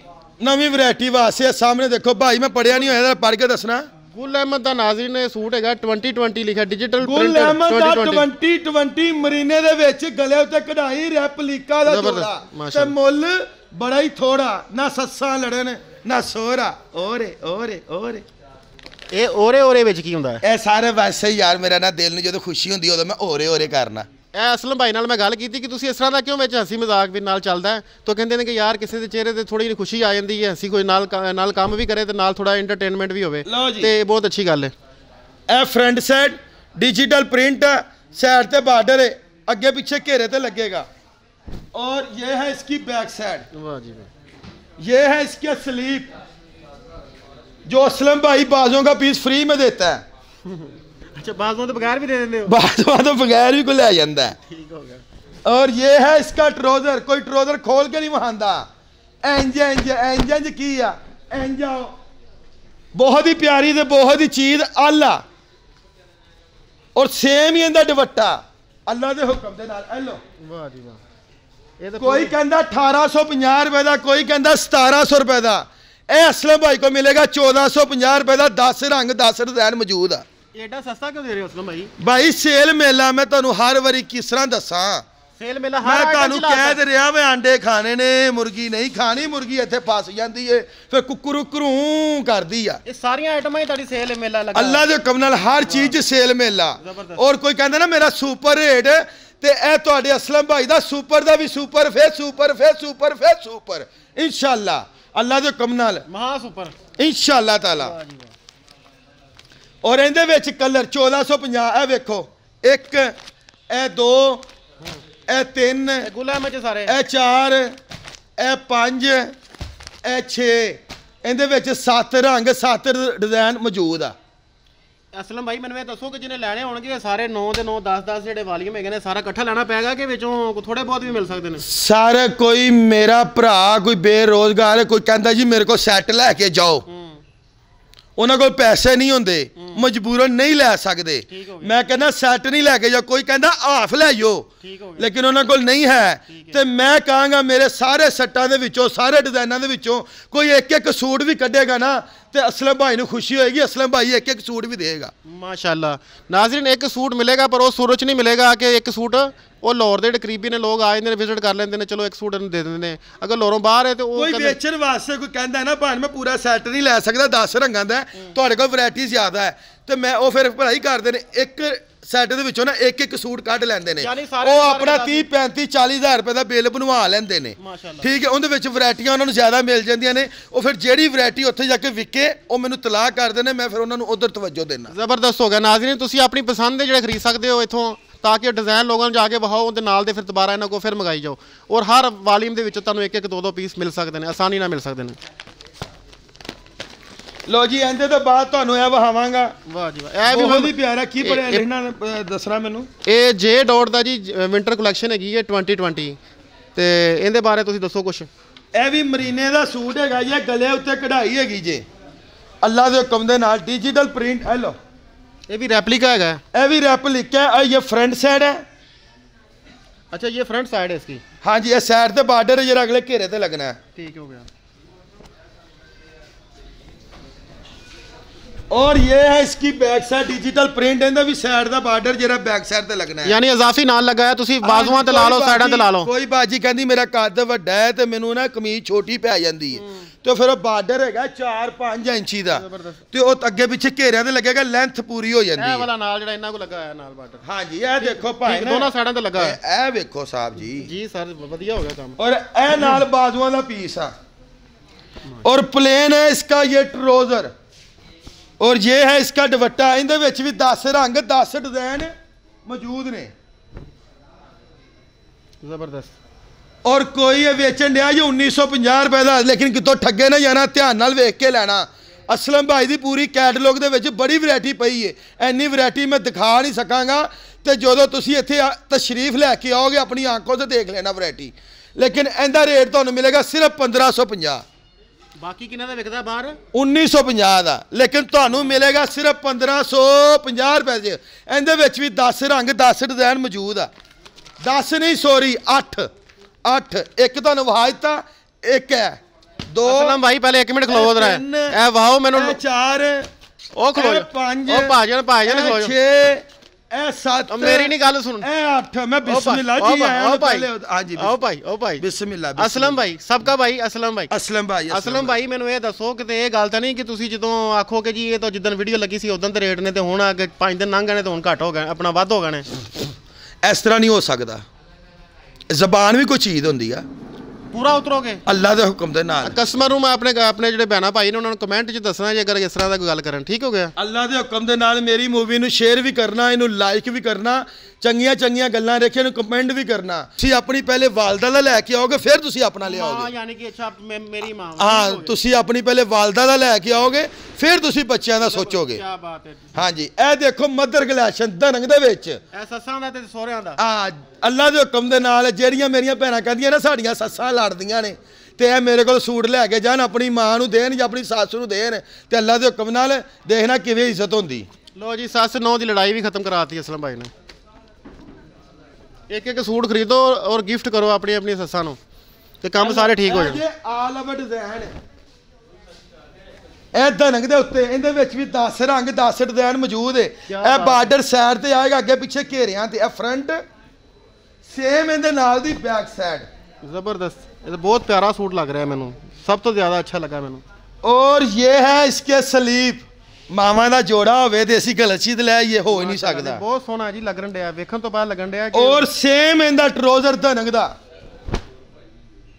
ਨਵੀਂ ਵੈਰਾਈਟੀ ਵਾਸਤੇ ਸਾਹਮਣੇ ਦੇਖੋ ਭਾਈ ਮੈਂ ਪੜਿਆ ਨਹੀਂ ਹੋਇਆ ਇਹਦਾ ਪੜ ਕੇ ਦੱਸਣਾ ਗੁਲ ਅਹਿਮਦ ਦਾ ਨਾਜ਼ਰੀ ਨੇ ਸੂਟ ਹੈਗਾ 2020 ਲਿਖਿਆ ਡਿਜੀਟਲ ਗੁਲ ਅਹਿਮਦ ਦਾ 2020 ਮਰੀਨੇ ਦੇ ਵਿੱਚ ਗਲੇ ਉੱਤੇ ਕਢਾਈ ਰੈਪਲੀਕਾ ਦਾ ਜੋੜਾ ਤੇ ਮੁੱਲ ਬੜਾ ਹੀ ਥੋੜਾ ਨਾ ਸੱਸਾਂ ਲੜੇ ਨੇ ਨਾ ਸੋਹਰਾ ਓਰੇ ਓਰੇ ਓਰੇ ਇਹ ਓਰੇ ਓਰੇ ਵਿੱਚ ਕੀ ਹੁੰਦਾ ਇਹ ਸਾਰੇ ਵੈਸੇ ਯਾਰ ਮੇਰਾ ਨਾ ਦਿਲ ਨੂੰ ਜਦੋਂ ਖੁਸ਼ੀ ਹੁੰਦੀ ਉਦੋਂ ਮੈਂ ਓਰੇ ਓਰੇ ਕਰਨਾ ਇਹ ਅਸਲਮ ਭਾਈ ਨਾਲ ਮੈਂ ਗੱਲ ਕੀਤੀ ਕਿ ਤੁਸੀਂ ਇਸ ਤਰ੍ਹਾਂ ਦਾ ਕਿਉਂ ਵਿੱਚ ਹਸੀ ਮਜ਼ਾਕ ਵੀ ਨਾਲ ਚੱਲਦਾ ਤਾਂ ਕਹਿੰਦੇ ਨੇ ਕਿ ਯਾਰ ਕਿਸੇ ਦੇ ਚਿਹਰੇ ਤੇ ਥੋੜੀ ਜਿਹੀ ਖੁਸ਼ੀ ਆ ਜਾਂਦੀ ਹੈ ਅਸੀਂ ਕੋਈ ਨਾਲ ਨਾਲ ਕੰਮ ਵੀ ਕਰੇ ਤੇ ਨਾਲ ਥੋੜਾ ਐਂਟਰਟੇਨਮੈਂਟ ਵੀ ਹੋਵੇ ਤੇ ਬਹੁਤ ਅੱਛੀ ਗੱਲ ਹੈ ਇਹ ਫਰੰਟ ਸਾਈਡ ਡਿਜੀਟਲ ਪ੍ਰਿੰਟ ਹੈ ਸਾਈਡ ਤੇ ਬਾਰਡਰ ਹੈ ਅੱਗੇ ਪਿੱਛੇ ਘੇਰੇ ਤੇ ਲੱਗੇਗਾ ਔਰ ਇਹ ਹੈ ਇਸकी ਬੈਕ ਸਾਈਡ ਵਾਹ ਜੀ ਵਾਹ ਇਹ ਹੈ ਇਸਕੇ ਸਲੀਪ ਜੋ ਅਸਲਮ ਭਾਈ ਬਾਜ਼ੋਂ ਦਾ ਪੀਸ ਫ੍ਰੀ ਮੇ ਦਿੰਦਾ ਹੈ अच्छा बाजुओं तो बगैर भी दे देते हो बाजुओं तो बगैर भी को ले जाता है ठीक हो गया और ये है इसका ट्रोजर कोई ट्रोजर खोल के नहीं ਇੰਜ ਇੰਜ ਇੰਜ ਇੰਜ ਕੀ ਆ ਇੰਜ ਆ ਬਹੁਤ ਹੀ ਪਿਆਰੀ ਤੇ ਬਹੁਤ ਹੀ ਚੀਜ਼ ਆਲਾ ਔਰ ਸੇਮ ਹੀ ਇਹਦਾ ਦੁਪੱਟਾ ਅੱਲਾ ਦੇ ਹੁਕਮ ਦੇ ਨਾਲ ਐਲੋ ਵਾਹ ਜੀ ਵਾਹ ਕੋਈ ਕਹਿੰਦਾ 1850 ਰੁਪਏ ਦਾ ਕੋਈ ਕਹਿੰਦਾ 1700 ਰੁਪਏ ਦਾ ਇਹ ਅਸਲਮ ਭਾਈ ਕੋ ਮਿਲੇਗਾ 1450 ਰੁਪਏ ਦਾ 10 ਰੰਗ 10 ਡਿਜ਼ਾਈਨ ਮੌਜੂਦ ਆ ਐਡਾ ਸਸਤਾ ਕਿਉਂ ਦੇ ਰਹੇ ਹੋ ਅਸਲਮ ਭਾਈ ਭਾਈ ਸੇਲ ਮੇਲਾ ਮੈਂ ਤੁਹਾਨੂੰ ਹਰ ਵਾਰੀ ਕਿਸ ਤਰ੍ਹਾਂ ਦੱਸਾਂ ਸੇਲ ਮੇਲਾ ਹਰ ਮੈਂ ਤੁਹਾਨੂੰ ਕਹਿ ਦੇ ਰਿਹਾ ਮੈਂ ਆਂਡੇ ਖਾਣੇ ਨੇ ਮੁਰਗੀ ਨਹੀਂ ਖਾਣੀ ਮੁਰਗੀ ਇੱਥੇ ਫਸ ਜਾਂਦੀ ਏ ਫੇ ਕੁੱਕਰੂ ਕਰੂ ਕਰਦੀ ਆ ਇਹ ਸਾਰੀਆਂ ਆਈਟਮਾਂ ਹੀ ਤੁਹਾਡੀ ਸੇਲ ਮੇਲਾ ਲੱਗਾ ਅੱਲਾ ਦੇ ਹੁਕਮ ਨਾਲ ਹਰ ਚੀਜ਼ ਸੇਲ ਮੇਲਾ ਔਰ ਕੋਈ ਕਹਿੰਦਾ ਨਾ ਮੇਰਾ ਸੁਪਰ ਰੇਟ ਤੇ ਇਹ ਤੁਹਾਡੇ ਅਸਲਮ ਭਾਈ ਦਾ ਸੁਪਰ ਦਾ ਵੀ ਸੁਪਰ ਫੇ ਸੁਪਰ ਫੇ ਸੁਪਰ ਫੇ ਸੁਪਰ ਇਨਸ਼ਾਅੱਲਾ ਅੱਲਾ ਦੇ ਹੁਕਮ ਨਾਲ ਮਹਾ ਸੁਪਰ ਇਨਸ਼ਾਅੱਲਾ ਤਾਲਾ ਔਰ ਇਹਦੇ ਵਿੱਚ ਕਲਰ 1450 ਇਹ ਵੇਖੋ ਇੱਕ ਇਹ ਦੋ ਇਹ ਤਿੰਨ ਗੁਲਾਮ ਚ ਸਾਰੇ ਇਹ ਚਾਰ ਇਹ ਪੰਜ ਇਹ 6 ਇਹਦੇ ਵਿੱਚ ਸੱਤ ਰੰਗ ਸੱਤ ਡਿਜ਼ਾਈਨ ਮੌਜੂਦ ਆ ਅਸਲਮ ਭਾਈ ਮੈਨੂੰ ਇਹ ਦੱਸੋ ਕਿ ਜਿਹਨੇ ਲੈਣੇ ਹੋਣਗੇ ਸਾਰੇ 9 ਦੇ 9 10 10 ਜਿਹੜੇ ਵਾਲੀਅਮ ਹੈਗੇ ਨੇ ਸਾਰਾ ਇਕੱਠਾ ਲੈਣਾ ਪੈਗਾ ਕਿ ਵਿੱਚੋਂ ਥੋੜੇ ਬਹੁਤ ਵੀ ਮਿਲ ਸਕਦੇ ਨੇ ਸਰ ਕੋਈ ਮੇਰਾ ਭਰਾ ਕੋਈ ਬੇਰੋਜ਼ਗਾਰ ਕੋਈ ਕਹਿੰਦਾ ਜੀ ਮੇਰੇ ਕੋਲ ਸੈੱਟ ਲੈ ਕੇ ਜਾਓ ਉਹਨਾਂ ਕੋਲ ਪੈਸੇ ਨਹੀਂ ਹੁੰਦੇ ਮਜਬੂਰਨ ਨਹੀਂ ਲੈ ਸਕਦੇ ਮੈਂ ਕਹਿੰਦਾ ਸੈੱਟ ਨਹੀਂ ਲੈ ਕੇ ਜਾ ਕੋਈ ਕਹਿੰਦਾ ਹਾਫ ਲੈ ਜਾਓ ਲੇਕਿਨ ਉਹਨਾਂ ਕੋਲ ਨਹੀਂ ਹੈ ਤੇ ਮੈਂ ਕਹਾਂਗਾ ਮੇਰੇ ਸਾਰੇ ਸੱਟਾਂ ਦੇ ਵਿੱਚੋਂ ਸਾਰੇ ਡਿਜ਼ਾਈਨਾਂ ਦੇ ਵਿੱਚੋਂ ਕੋਈ ਇੱਕ ਇੱਕ ਸੂਟ ਵੀ ਕੱਢੇਗਾ ਨਾ ਤੇ ਅਸਲਮ ਭਾਈ ਨੂੰ ਖੁਸ਼ੀ ਹੋਏਗੀ ਅਸਲਮ ਭਾਈ ਇੱਕ ਇੱਕ ਸੂਟ ਵੀ ਦੇਗਾ ਮਾਸ਼ਾਅੱਲਾ ਨਾਜ਼ਰੀਨ ਇੱਕ ਸੂਟ ਮਿਲੇਗਾ ਪਰ ਉਹ ਸੂਰਜ ਨਹੀਂ ਮਿਲੇਗਾ ਕਿ ਇੱਕ ਸੂਟ ਉਹ ਲਾਹੌਰ ਦੇ ਕਰੀਬੀ ਨੇ ਲੋਕ ਆ ਜਾਂਦੇ ਨੇ ਵਿਜ਼ਿਟ ਕਰ ਲੈਂਦੇ ਨੇ ਚਲੋ ਇੱਕ ਸੂਟ ਦੇ ਦਿੰਦੇ ਨੇ ਅਗਰ ਲਾਹੌਰੋਂ ਬਾਹਰ ਹੈ ਤੇ ਉਹ ਕੋਈ ਵੇਚਣ ਵਾਸਤੇ ਕੋਈ ਕਹਿੰਦਾ ਨਾ ਭਾਣ ਮੈਂ ਪੂਰਾ ਸੈੱਟ ਨਹੀਂ ਲੈ ਸਕਦਾ 10 ਰੰਗਾਂ ਦਾ ਤੁਹਾਡੇ ਕੋਲ ਵੈਰਾਈਟੀ ਜ਼ਿਆਦਾ ਹੈ ਤੇ ਮੈਂ ਉਹ ਫਿਰ ਭਲਾਈ ਕਰਦੇ ਨੇ ਇੱਕ ਸੈੱਟ ਦੇ ਵਿੱਚੋਂ ਨਾ ਇੱਕ ਇੱਕ ਸੂਟ ਕੱਢ ਲੈਂਦੇ ਨੇ ਉਹ ਆਪਣਾ 30 35 40000 ਰੁਪਏ ਦਾ ਬਿੱਲ ਬਣਵਾ ਲੈਂਦੇ ਨੇ ਠੀਕ ਹੈ ਉਹਦੇ ਵਿੱਚ ਵੈਰਾਈਟੀਆਂ ਉਹਨਾਂ ਨੂੰ ਜ਼ਿਆਦਾ ਮਿਲ ਜਾਂਦੀਆਂ ਨੇ ਉਹ ਫਿਰ ਜਿਹੜੀ ਵੈਰਾਈਟੀ ਉੱਥੇ ਜਾ ਕੇ ਵਿਕੇ ਉਹ ਮੈਨੂੰ ਤਲਾਕ ਕਰਦੇ ਨੇ ਮੈਂ ਫਿਰ ਉਹਨਾਂ ਨੂੰ ਉਧਰ ਤਵੱਜੋ ਦੇਣਾ ਜ਼ਬਰਦਸਤ ਹੋ ਗਿਆ ਨਾਜ਼ਰੀਨ ਤੁਸੀਂ ਆਪਣੀ ਪਸੰਦ ਦੇ ਜਿਹੜੇ ਖਰੀਦ ਸਕਦੇ ਹੋ ਇੱਥੋਂ ਤਾਂ ਕਿ ਡਿਜ਼ਾਈਨ ਲੋਕਾਂ ਨੂੰ ਜਾ ਕੇ ਵਹਾਓ ਉਹਦੇ ਨਾਲ ਦੇ ਫਿਰ ਦੁਬਾਰਾ ਇਹਨਾਂ ਕੋ ਫਿਰ ਮੰਗਾਈ ਜਾਓ ਔਰ ਹਰ ਵਾਲੀਮ ਦੇ ਵਿੱਚ ਤੁਹਾਨੂੰ ਇੱਕ ਇੱਕ ਦੋ ਦੋ ਪੀਸ ਮਿਲ ਸਕਦੇ ਨੇ ਆਸਾਨੀ ਨਾਲ ਮਿਲ ਸਕਦੇ ਨੇ ਲੋ ਜੀ ਇਹਦੇ ਤੋਂ ਬਾਅਦ ਤੁਹਾਨੂੰ ਇਹ ਵਹਾਵਾਂਗਾ ਵਾਹ ਜੀ ਵਾਹ ਇਹ ਵੀ ਬਹੁਤ ਹੀ ਪਿਆਰਾ ਕੀ ਪੜਿਆ ਲਿਖਣਾ ਦੱਸਣਾ ਮੈਨੂੰ ਇਹ ਜੇ ਡਾਟ ਦਾ ਜੀ ਵਿੰਟਰ ਕਲੈਕਸ਼ਨ ਹੈਗੀ ਹੈ 2020 ਤੇ ਇਹਦੇ ਬਾਰੇ ਤੁਸੀਂ ਦੱਸੋ ਕੁਝ ਇਹ ਵੀ ਮਰੀਨੇ ਦਾ ਸੂਟ ਹੈਗਾ ਜੀ ਗਲੇ ਉੱਤੇ ਕਢਾਈ ਹੈਗੀ ਜੇ ਅੱਲਾ ਦੇ ਹੁਕਮ ਦੇ ਨਾਲ ਡਿਜੀਟਲ ਪ੍ਰਿੰਟ ਹੈ ਲੋ ਇਹ ਵੀ ਰੈਪਲਿਕਾ ਹੈਗਾ ਇਹ ਵੀ ਰੈਪਲਿਕਾ ਹੈ ਇਹ ਫਰੰਟ ਸਾਈਡ ਹੈ ਅੱਛਾ ਇਹ ਫਰੰਟ ਸਾਈਡ ਹੈ ਇਸकी हाँ जी ये साइड से बॉर्डर है जरा अगले घेरे से लगना है ठीक हो ਔਰ ਇਹ ਹੈ ਇਸकी ਬੈਕ ਸਾਈਡ ਡਿਜੀਟਲ ਪ੍ਰਿੰਟ ਇਹਦਾ ਵੀ ਸਾਈਡ ਦਾ ਬਾਰਡਰ ਜਿਹੜਾ ਬੈਕ ਸਾਈਡ ਤੇ ਲੱਗਣਾ ਹੈ ਯਾਨੀ ਅਜ਼ਾਫੀ ਨਾਲ ਲਗਾਇਆ ਤੁਸੀਂ ਬਾਜ਼ੂਆਂ ਤੇ ਲਾ ਲਓ ਸਾਈਡਾਂ ਤੇ ਲਾ ਲਓ ਕੋਈ ਬਾਜੀ ਕਹਿੰਦੀ ਮੇਰਾ ਕੱਦ ਵੱਡਾ ਹੈ ਤੇ ਮੈਨੂੰ ਨਾ ਕਮੀਜ਼ ਛੋਟੀ ਪੈ ਜਾਂਦੀ ਹੈ ਤੇ ਫਿਰ ਉਹ ਬਾਰਡਰ ਹੈਗਾ 4-5 ਇੰਚੀ ਦਾ ਤੇ ਉਹ ਅੱਗੇ ਪਿੱਛੇ ਘੇਰਿਆਂ ਤੇ ਲੱਗੇਗਾ ਲੈਂਥ ਪੂਰੀ ਹੋ ਜਾਂਦੀ ਹੈ ਇਹ ਵਾਲਾ ਨਾਲ ਜਿਹੜਾ ਇਹਨਾਂ ਕੋ ਲੱਗਾ ਹੋਇਆ ਨਾਲ ਬਾਰਡਰ ਹਾਂਜੀ ਇਹ ਦੇਖੋ ਭਾਈ ਦੋਨਾਂ ਸਾਈਡਾਂ ਤੇ ਲੱਗਾ ਇਹ ਵੇਖੋ ਸਾਹਿਬ ਜੀ ਜੀ ਸਰ ਵਧੀਆ ਹੋ ਗਿਆ ਕੰਮ ਔਰ ਇਹ ਨਾਲ ਬਾਜ਼ੂਆਂ ਦਾ ਪੀਸ ਆ ਔਰ ਪਲੇਨ ਹੈ ਇਸਕਾ ਇਹ ਟਰੋਜ਼ਰ ਔਰ ਇਹ ਹੈ ਇਸਕਾ ਦੁਪੱਟਾ ਇਹਦੇ ਵਿੱਚ ਵੀ 10 ਰੰਗ 10 ਡਿਜ਼ਾਈਨ ਮੌਜੂਦ ਨੇ ਜ਼ਬਰਦਸਤ ਔਰ ਕੋਈ ਇਹ ਵੇਚਣ ਡਿਆ ਜੋ 1950 ਰੁਪਏ ਦਾ ਲੇਕਿਨ ਕਿਤੋਂ ਠੱਗੇ ਨਾ ਜਾਣਾ ਧਿਆਨ ਨਾਲ ਵੇਖ ਕੇ ਲੈਣਾ ਅਸਲਮ ਭਾਈ ਦੀ ਪੂਰੀ ਕੈਟਲੌਗ ਦੇ ਵਿੱਚ ਬੜੀ ਵੈਰਾਈਟੀ ਪਈ ਏ ਐਨੀ ਵੈਰਾਈਟੀ ਮੈਂ ਦਿਖਾ ਨਹੀਂ ਸਕਾਂਗਾ ਤੇ ਜਦੋਂ ਤੁਸੀਂ ਇੱਥੇ ਤਸ਼ਰੀਫ ਲੈ ਕੇ ਆਓਗੇ ਆਪਣੀ ਆਂਖੋਂ ਤੇ ਦੇਖ ਲੈਣਾ ਵੈਰਾਈਟੀ ਲੇਕਿਨ ਇਹਦਾ ਰੇਟ ਤੁਹਾਨੂੰ ਮਿਲੇਗਾ ਸਿਰਫ 1550 ਬਾਕੀ ਕਿੰਨਾ ਦਾ ਵਿਕਦਾ ਬਾਹਰ 1950 ਦਾ ਲੇਕਿਨ ਤੁਹਾਨੂੰ ਮਿਲੇਗਾ ਸਿਰਫ 1550 ਰੁਪਏ ਦੇ ਇਹਦੇ ਵਿੱਚ ਵੀ 10 ਰੰਗ 10 ਡਿਜ਼ਾਈਨ ਮੌਜੂਦ ਆ 10 ਨਹੀਂ ਸੌਰੀ 8 8 ਇੱਕ ਤੁਹਾਨੂੰ ਵਾਜਤਾ ਇੱਕ ਹੈ ਦੋ ਅਸਲਮ ਭਾਈ ਪਹਿਲੇ 1 ਮਿੰਟ ਖਲੋ ਜਰਾ ਇਹ ਵਾਓ ਮੈਨੂੰ 4 ਉਹ ਖਲੋ ਜਾ ਉਹ ਭਾਜਣ ਭਾਜਣ ਖਲੋ 6 ਐ ਸੱਤ ਮੇਰੀ ਨਹੀਂ ਗੱਲ ਸੁਣ ਐ ਅੱਠ ਮੈਂ ਬਿਸਮਿਲ੍ਲਾ ਜੀ ਆਇਆ ਪਹਿਲੇ ਹਾਂਜੀ ਆਓ ਭਾਈ ਆਓ ਭਾਈ ਬਿਸਮਿਲ੍ਲਾ ਅਸਲਮ ਭਾਈ ਸਭ ਦਾ ਭਾਈ ਅਸਲਮ ਭਾਈ ਅਸਲਮ ਭਾਈ ਅਸਲਮ ਭਾਈ ਮੈਨੂੰ ਇਹ ਦੱਸੋ ਕਿ ਤੇ ਇਹ ਗੱਲ ਤਾਂ ਨਹੀਂ ਕਿ ਤੁਸੀਂ ਜਦੋਂ ਆਖੋ ਕਿ ਜੀ ਇਹ ਤਾਂ ਜਿੱਦਨ ਵੀਡੀਓ ਲੱਗੀ ਸੀ ਉਦੋਂ ਤੇ ਰੇਟ ਨੇ ਤੇ ਹੁਣ ਅੱਗੇ 5 ਦਿਨ ਲੰਘ ਗਏ ਨੇ ਤੇ ਹੁਣ ਘਟ ਹੋ ਗਏ ਆਪਣਾ ਵੱਧ ਹੋ ਗਏ ਨੇ ਇਸ ਤਰ੍ਹਾਂ ਨਹੀਂ ਹੋ ਸਕਦਾ ਜ਼ਬਾਨ ਵੀ ਕੋਈ ਚੀਜ਼ ਹੁੰਦੀ ਆ ਪੂਰਾ ਉਤਰੋਗੇ ਅੱਲਾ ਦੇ ਹੁਕਮ ਦੇ ਨਾਲ ਕਸਟਮਰ ਨੂੰ ਮੈਂ ਆਪਣੇ ਆਪਣੇ ਜਿਹੜੇ ਭੈਣਾ ਭਾਈ ਨੇ ਉਹਨਾਂ ਨੂੰ ਕਮੈਂਟ 'ਚ ਦੱਸਣਾ ਜੇ ਅਗਰ ਇਸ ਤਰ੍ਹਾਂ ਦਾ ਕੋਈ ਗੱਲ ਕਰਨ ਠੀਕ ਹੋ ਗਿਆ ਅੱਲਾ ਦੇ ਹੁਕਮ ਦੇ ਨਾਲ ਮੇਰੀ ਮੂਵੀ ਨੂੰ ਸ਼ੇਅਰ ਵੀ ਕਰਨਾ ਇਹਨੂੰ ਲਾਈਕ ਵੀ ਕਰਨਾ ਚੰਗੀਆਂ ਚੰਗੀਆਂ ਗੱਲਾਂ ਰੇਖੇ ਨੂੰ ਕਮੈਂਟ ਵੀ ਕਰਨਾ ਤੁਸੀਂ ਆਪਣੀ ਪਹਿਲੇ ਵਾਲਦਾ ਦਾ ਲੈ ਕੇ ਆਓਗੇ ਫਿਰ ਤੁਸੀਂ ਆਪਣਾ ਲਿਆਓਗੇ ਹਾਂ ਯਾਨੀ ਕਿ ਅੱਛਾ ਮੇਰੀ ਮਾਂ ਹਾਂ ਤੁਸੀਂ ਆਪਣੀ ਪਹਿਲੇ ਵਾਲਦਾ ਦਾ ਲੈ ਕੇ ਆਓਗੇ ਫਿਰ ਤੁਸੀਂ ਬੱਚਿਆਂ ਦਾ ਸੋਚੋਗੇ ਕੀ ਬਾਤ ਹੈ ਹਾਂਜੀ ਇਹ ਦੇਖੋ ਮਦਰ ਗਲਾਸ਼ਨ ਦਰੰਗ ਦੇ ਵਿੱਚ ਇਹ ਸੱਸਾਂ ਦਾ ਤੇ ਸੋਹਰਿਆਂ ਦਾ ਹਾਂ ਅੱਲਾ ਦੇ ਹੁਕਮ ਦੇ ਨਾਲ ਜਿਹੜੀਆਂ ਮੇਰੀਆਂ ਭੈਣਾਂ ਕਹਿੰਦੀਆਂ ਨੇ ਸਾਡੀਆਂ ਸੱਸਾਂ ਲੜਦੀਆਂ ਨੇ ਤੇ ਇਹ ਮੇਰੇ ਕੋਲ ਸੂਟ ਲੈ ਕੇ ਜਾਣ ਆਪਣੀ ਮਾਂ ਨੂੰ ਦੇਣ ਜਾਂ ਆਪਣੀ ਸੱਸ ਨੂੰ ਦੇਣ ਤੇ ਅੱਲਾ ਦੇ ਹੁਕਮ ਨਾਲ ਦੇਖਣਾ ਕਿਵੇਂ ਇੱਜ਼ਤ ਹੁੰਦੀ ਲੋ ਜੀ ਸੱਸ ਨੌ ਦੀ ਲੜਾਈ ਵੀ ਖਤਮ ਕਰਾਤੀ ਅਸਲਮ ਭਾਈ ਨੇ ਇੱਕ ਇੱਕ ਸੂਟ ਖਰੀਦੋ ਔਰ ਗਿਫਟ ਕਰੋ ਆਪਣੀ ਆਪਣੀ ਸੱਸਾਂ ਨੂੰ ਤੇ ਕੰਮ ਸਾਰੇ ਠੀਕ ਹੋ ਜਾਣਗੇ ਆਲ ਓਵਰ ਡਿਜ਼ਾਈਨ ਇਹ ਦਨੰਗ ਦੇ ਉੱਤੇ ਇਹਦੇ ਵਿੱਚ ਵੀ 10 ਰੰਗ 10 ਡਿਜ਼ਾਈਨ ਮੌਜੂਦ ਹੈ ਇਹ ਬਾਰਡਰ ਸਾਈਡ ਤੇ ਆਏਗਾ ਅੱਗੇ ਪਿੱਛੇ ਘੇਰਿਆਂ ਤੇ ਇਹ ਫਰੰਟ ਸੇਮ ਇਹਦੇ ਨਾਲ ਦੀ ਬੈਕ ਸਾਈਡ ਜ਼ਬਰਦਸਤ ਇਹ ਤਾਂ ਬਹੁਤ ਪਿਆਰਾ ਸੂਟ ਲੱਗ ਰਿਹਾ ਮੈਨੂੰ ਸਭ ਤੋਂ ਜ਼ਿਆਦਾ ਅੱਛਾ ਲੱਗਾ ਮੈਨੂੰ ਔਰ ਇਹ ਹੈ ਇਸਕੇ ਸਲੀਪ ਮਾਵਾਂ ਦਾ ਜੋੜਾ ਹੋਵੇ ਤੇ ਅਸੀਂ ਗਲਛੀ ਤੇ ਲੈ ਆਈਏ ਹੋ ਨਹੀਂ ਸਕਦਾ ਬਹੁਤ ਸੋਹਣਾ ਜੀ ਲੱਗਣ ਡਿਆ ਵੇਖਣ ਤੋਂ ਬਾਅਦ ਲੱਗਣ ਡਿਆ ਔਰ ਸੇਮ ਇਹਦਾ ਟਰੋਜ਼ਰ ਧਨਕ ਦਾ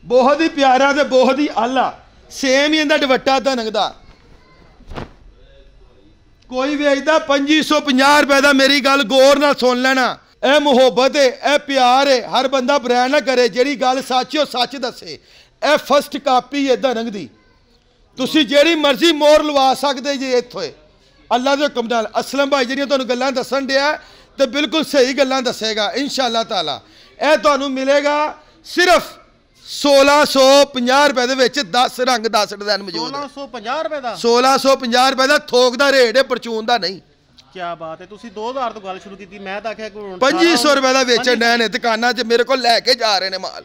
ਬਹੁਤ ਹੀ ਪਿਆਰਾ ਤੇ ਬਹੁਤ ਹੀ ਆਲਾ ਸੇਮ ਹੀ ਇਹਦਾ ਦੁਪੱਟਾ ਧਨਕ ਦਾ ਕੋਈ ਵੇਚਦਾ 2550 ਰੁਪਏ ਦਾ ਮੇਰੀ ਗੱਲ ਗੌਰ ਨਾਲ ਸੁਣ ਲੈਣਾ ਇਹ ਮੁਹੱਬਤ ਹੈ ਇਹ ਪਿਆਰ ਹੈ ਹਰ ਬੰਦਾ ਬ੍ਰੈਂਡ ਨਾ ਕਰੇ ਜਿਹੜੀ ਗੱਲ ਸੱਚ ਹੋ ਸੱਚ ਦੱਸੇ ਇਹ ਫਸਟ ਕਾਪੀ ਹੈ ਧਨਕ ਦੀ ਤੁਸੀਂ ਜਿਹੜੀ ਮਰਜ਼ੀ ਮੋਰ ਲਵਾ ਸਕਦੇ ਜੇ ਇੱਥੇ ਅੱਲਾ ਦੇ ਹੁਕਮ ਨਾਲ ਅਸਲਮ ਭਾਈ ਜਿਹੜੀਆਂ ਤੁਹਾਨੂੰ ਗੱਲਾਂ ਦੱਸਣ ਡਿਆ ਤੇ ਬਿਲਕੁਲ ਸਹੀ ਗੱਲਾਂ ਦੱਸੇਗਾ ਇਨਸ਼ਾਅੱਲਾ ਤਾਲਾ ਇਹ ਤੁਹਾਨੂੰ ਮਿਲੇਗਾ ਸਿਰਫ 1650 ਰੁਪਏ ਦੇ ਵਿੱਚ 10 ਰੰਗ 10 ਡਿਜ਼ਾਈਨ ਮੌਜੂਦ 1650 ਰੁਪਏ ਦਾ 1650 ਰੁਪਏ ਦਾ ਥੋਕ ਦਾ ਰੇਟ ਹੈ ਪਰਚੂਨ ਦਾ ਨਹੀਂ ਕੀ ਬਾਤ ਹੈ ਤੁਸੀਂ 2000 ਤੋਂ ਗੱਲ ਸ਼ੁਰੂ ਕੀਤੀ ਮੈਂ ਤਾਂ ਆਖਿਆ ਕਿ 2500 ਰੁਪਏ ਦਾ ਵੇਚਣ ਨੇ ਦੁਕਾਨਾਂ 'ਚ ਮੇਰੇ ਕੋਲ ਲੈ ਕੇ ਜਾ ਰਹੇ ਨੇ ਮਾਲ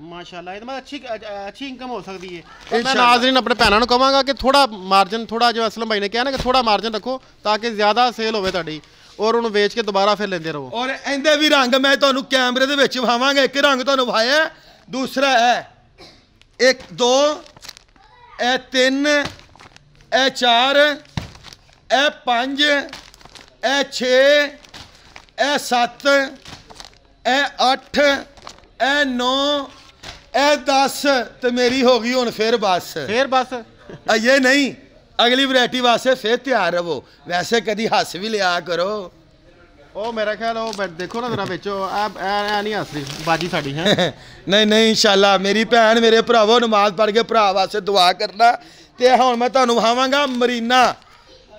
ਮਾਸ਼ਾਅੱਲਾ ਇਹਦਾ ਮਤਲਬ ਅੱਛੀ ਅੱਛੀ ਇਨਕਮ ਹੋ ਸਕਦੀ ਹੈ ਮੈਂ ਨਾਜ਼ਰੀਨ ਆਪਣੇ ਭੈਣਾਂ ਨੂੰ ਕਹਾਂਗਾ ਕਿ ਥੋੜਾ ਮਾਰਜਨ ਥੋੜਾ ਜੋ ਅਸਲਮ ਭਾਈ ਨੇ ਕਿਹਾ ਨਾ ਕਿ ਥੋੜਾ ਮਾਰਜਨ ਰੱਖੋ ਤਾਂ ਕਿ ਜ਼ਿਆਦਾ ਸੇਲ ਹੋਵੇ ਤੁਹਾਡੀ ਔਰ ਉਹਨੂੰ ਵੇਚ ਕੇ ਦੁਬਾਰਾ ਫਿਰ ਲੈਂਦੇ ਰਹੋ ਔਰ ਇਹਦੇ ਵੀ ਰੰਗ ਮੈਂ ਤੁਹਾਨੂੰ ਕੈਮਰੇ ਦੇ ਵਿੱਚ ਵਾਵਾਂਗਾ ਇੱਕ ਰੰਗ ਤੁਹਾਨੂੰ ਵਾਇਆ ਦੂਸਰਾ ਹੈ 1 2 ਇਹ 3 ਇਹ 4 ਇਹ 5 ਇਹ 6 ਇਹ 7 ਇਹ 8 ਇਹ 9 ਇਹ ਦੱਸ ਤੇ ਮੇਰੀ ਹੋ ਗਈ ਹੁਣ ਫੇਰ ਬਸ ਫੇਰ ਬਸ ਇਹ ਨਹੀਂ ਅਗਲੀ ਵੈਰਾਈਟੀ ਵਾਸਤੇ ਫੇਰ ਤਿਆਰ ਰਹੋ ਵੈਸੇ ਕਦੀ ਹੱਸ ਵੀ ਲਿਆ ਕਰੋ ਉਹ ਮੇਰਾ ਖਿਆਲ ਉਹ ਦੇਖੋ ਨਾ ਜਰਾ ਵਿੱਚ ਆ ਆ ਨਹੀਂ ਹੱਸਦੀ ਬਾਜੀ ਸਾਡੀ ਹੈ ਨਹੀਂ ਨਹੀਂ ਇਨਸ਼ਾਅੱਲਾ ਮੇਰੀ ਭੈਣ ਮੇਰੇ ਭਰਾਵੋ ਨਮਾਜ਼ ਪੜ੍ਹ ਕੇ ਭਰਾ ਵਾਸਤੇ ਦੁਆ ਕਰਨਾ ਤੇ ਹੁਣ ਮੈਂ ਤੁਹਾਨੂੰ ਵਹਾਵਾਂਗਾ ਮਰੀਨਾ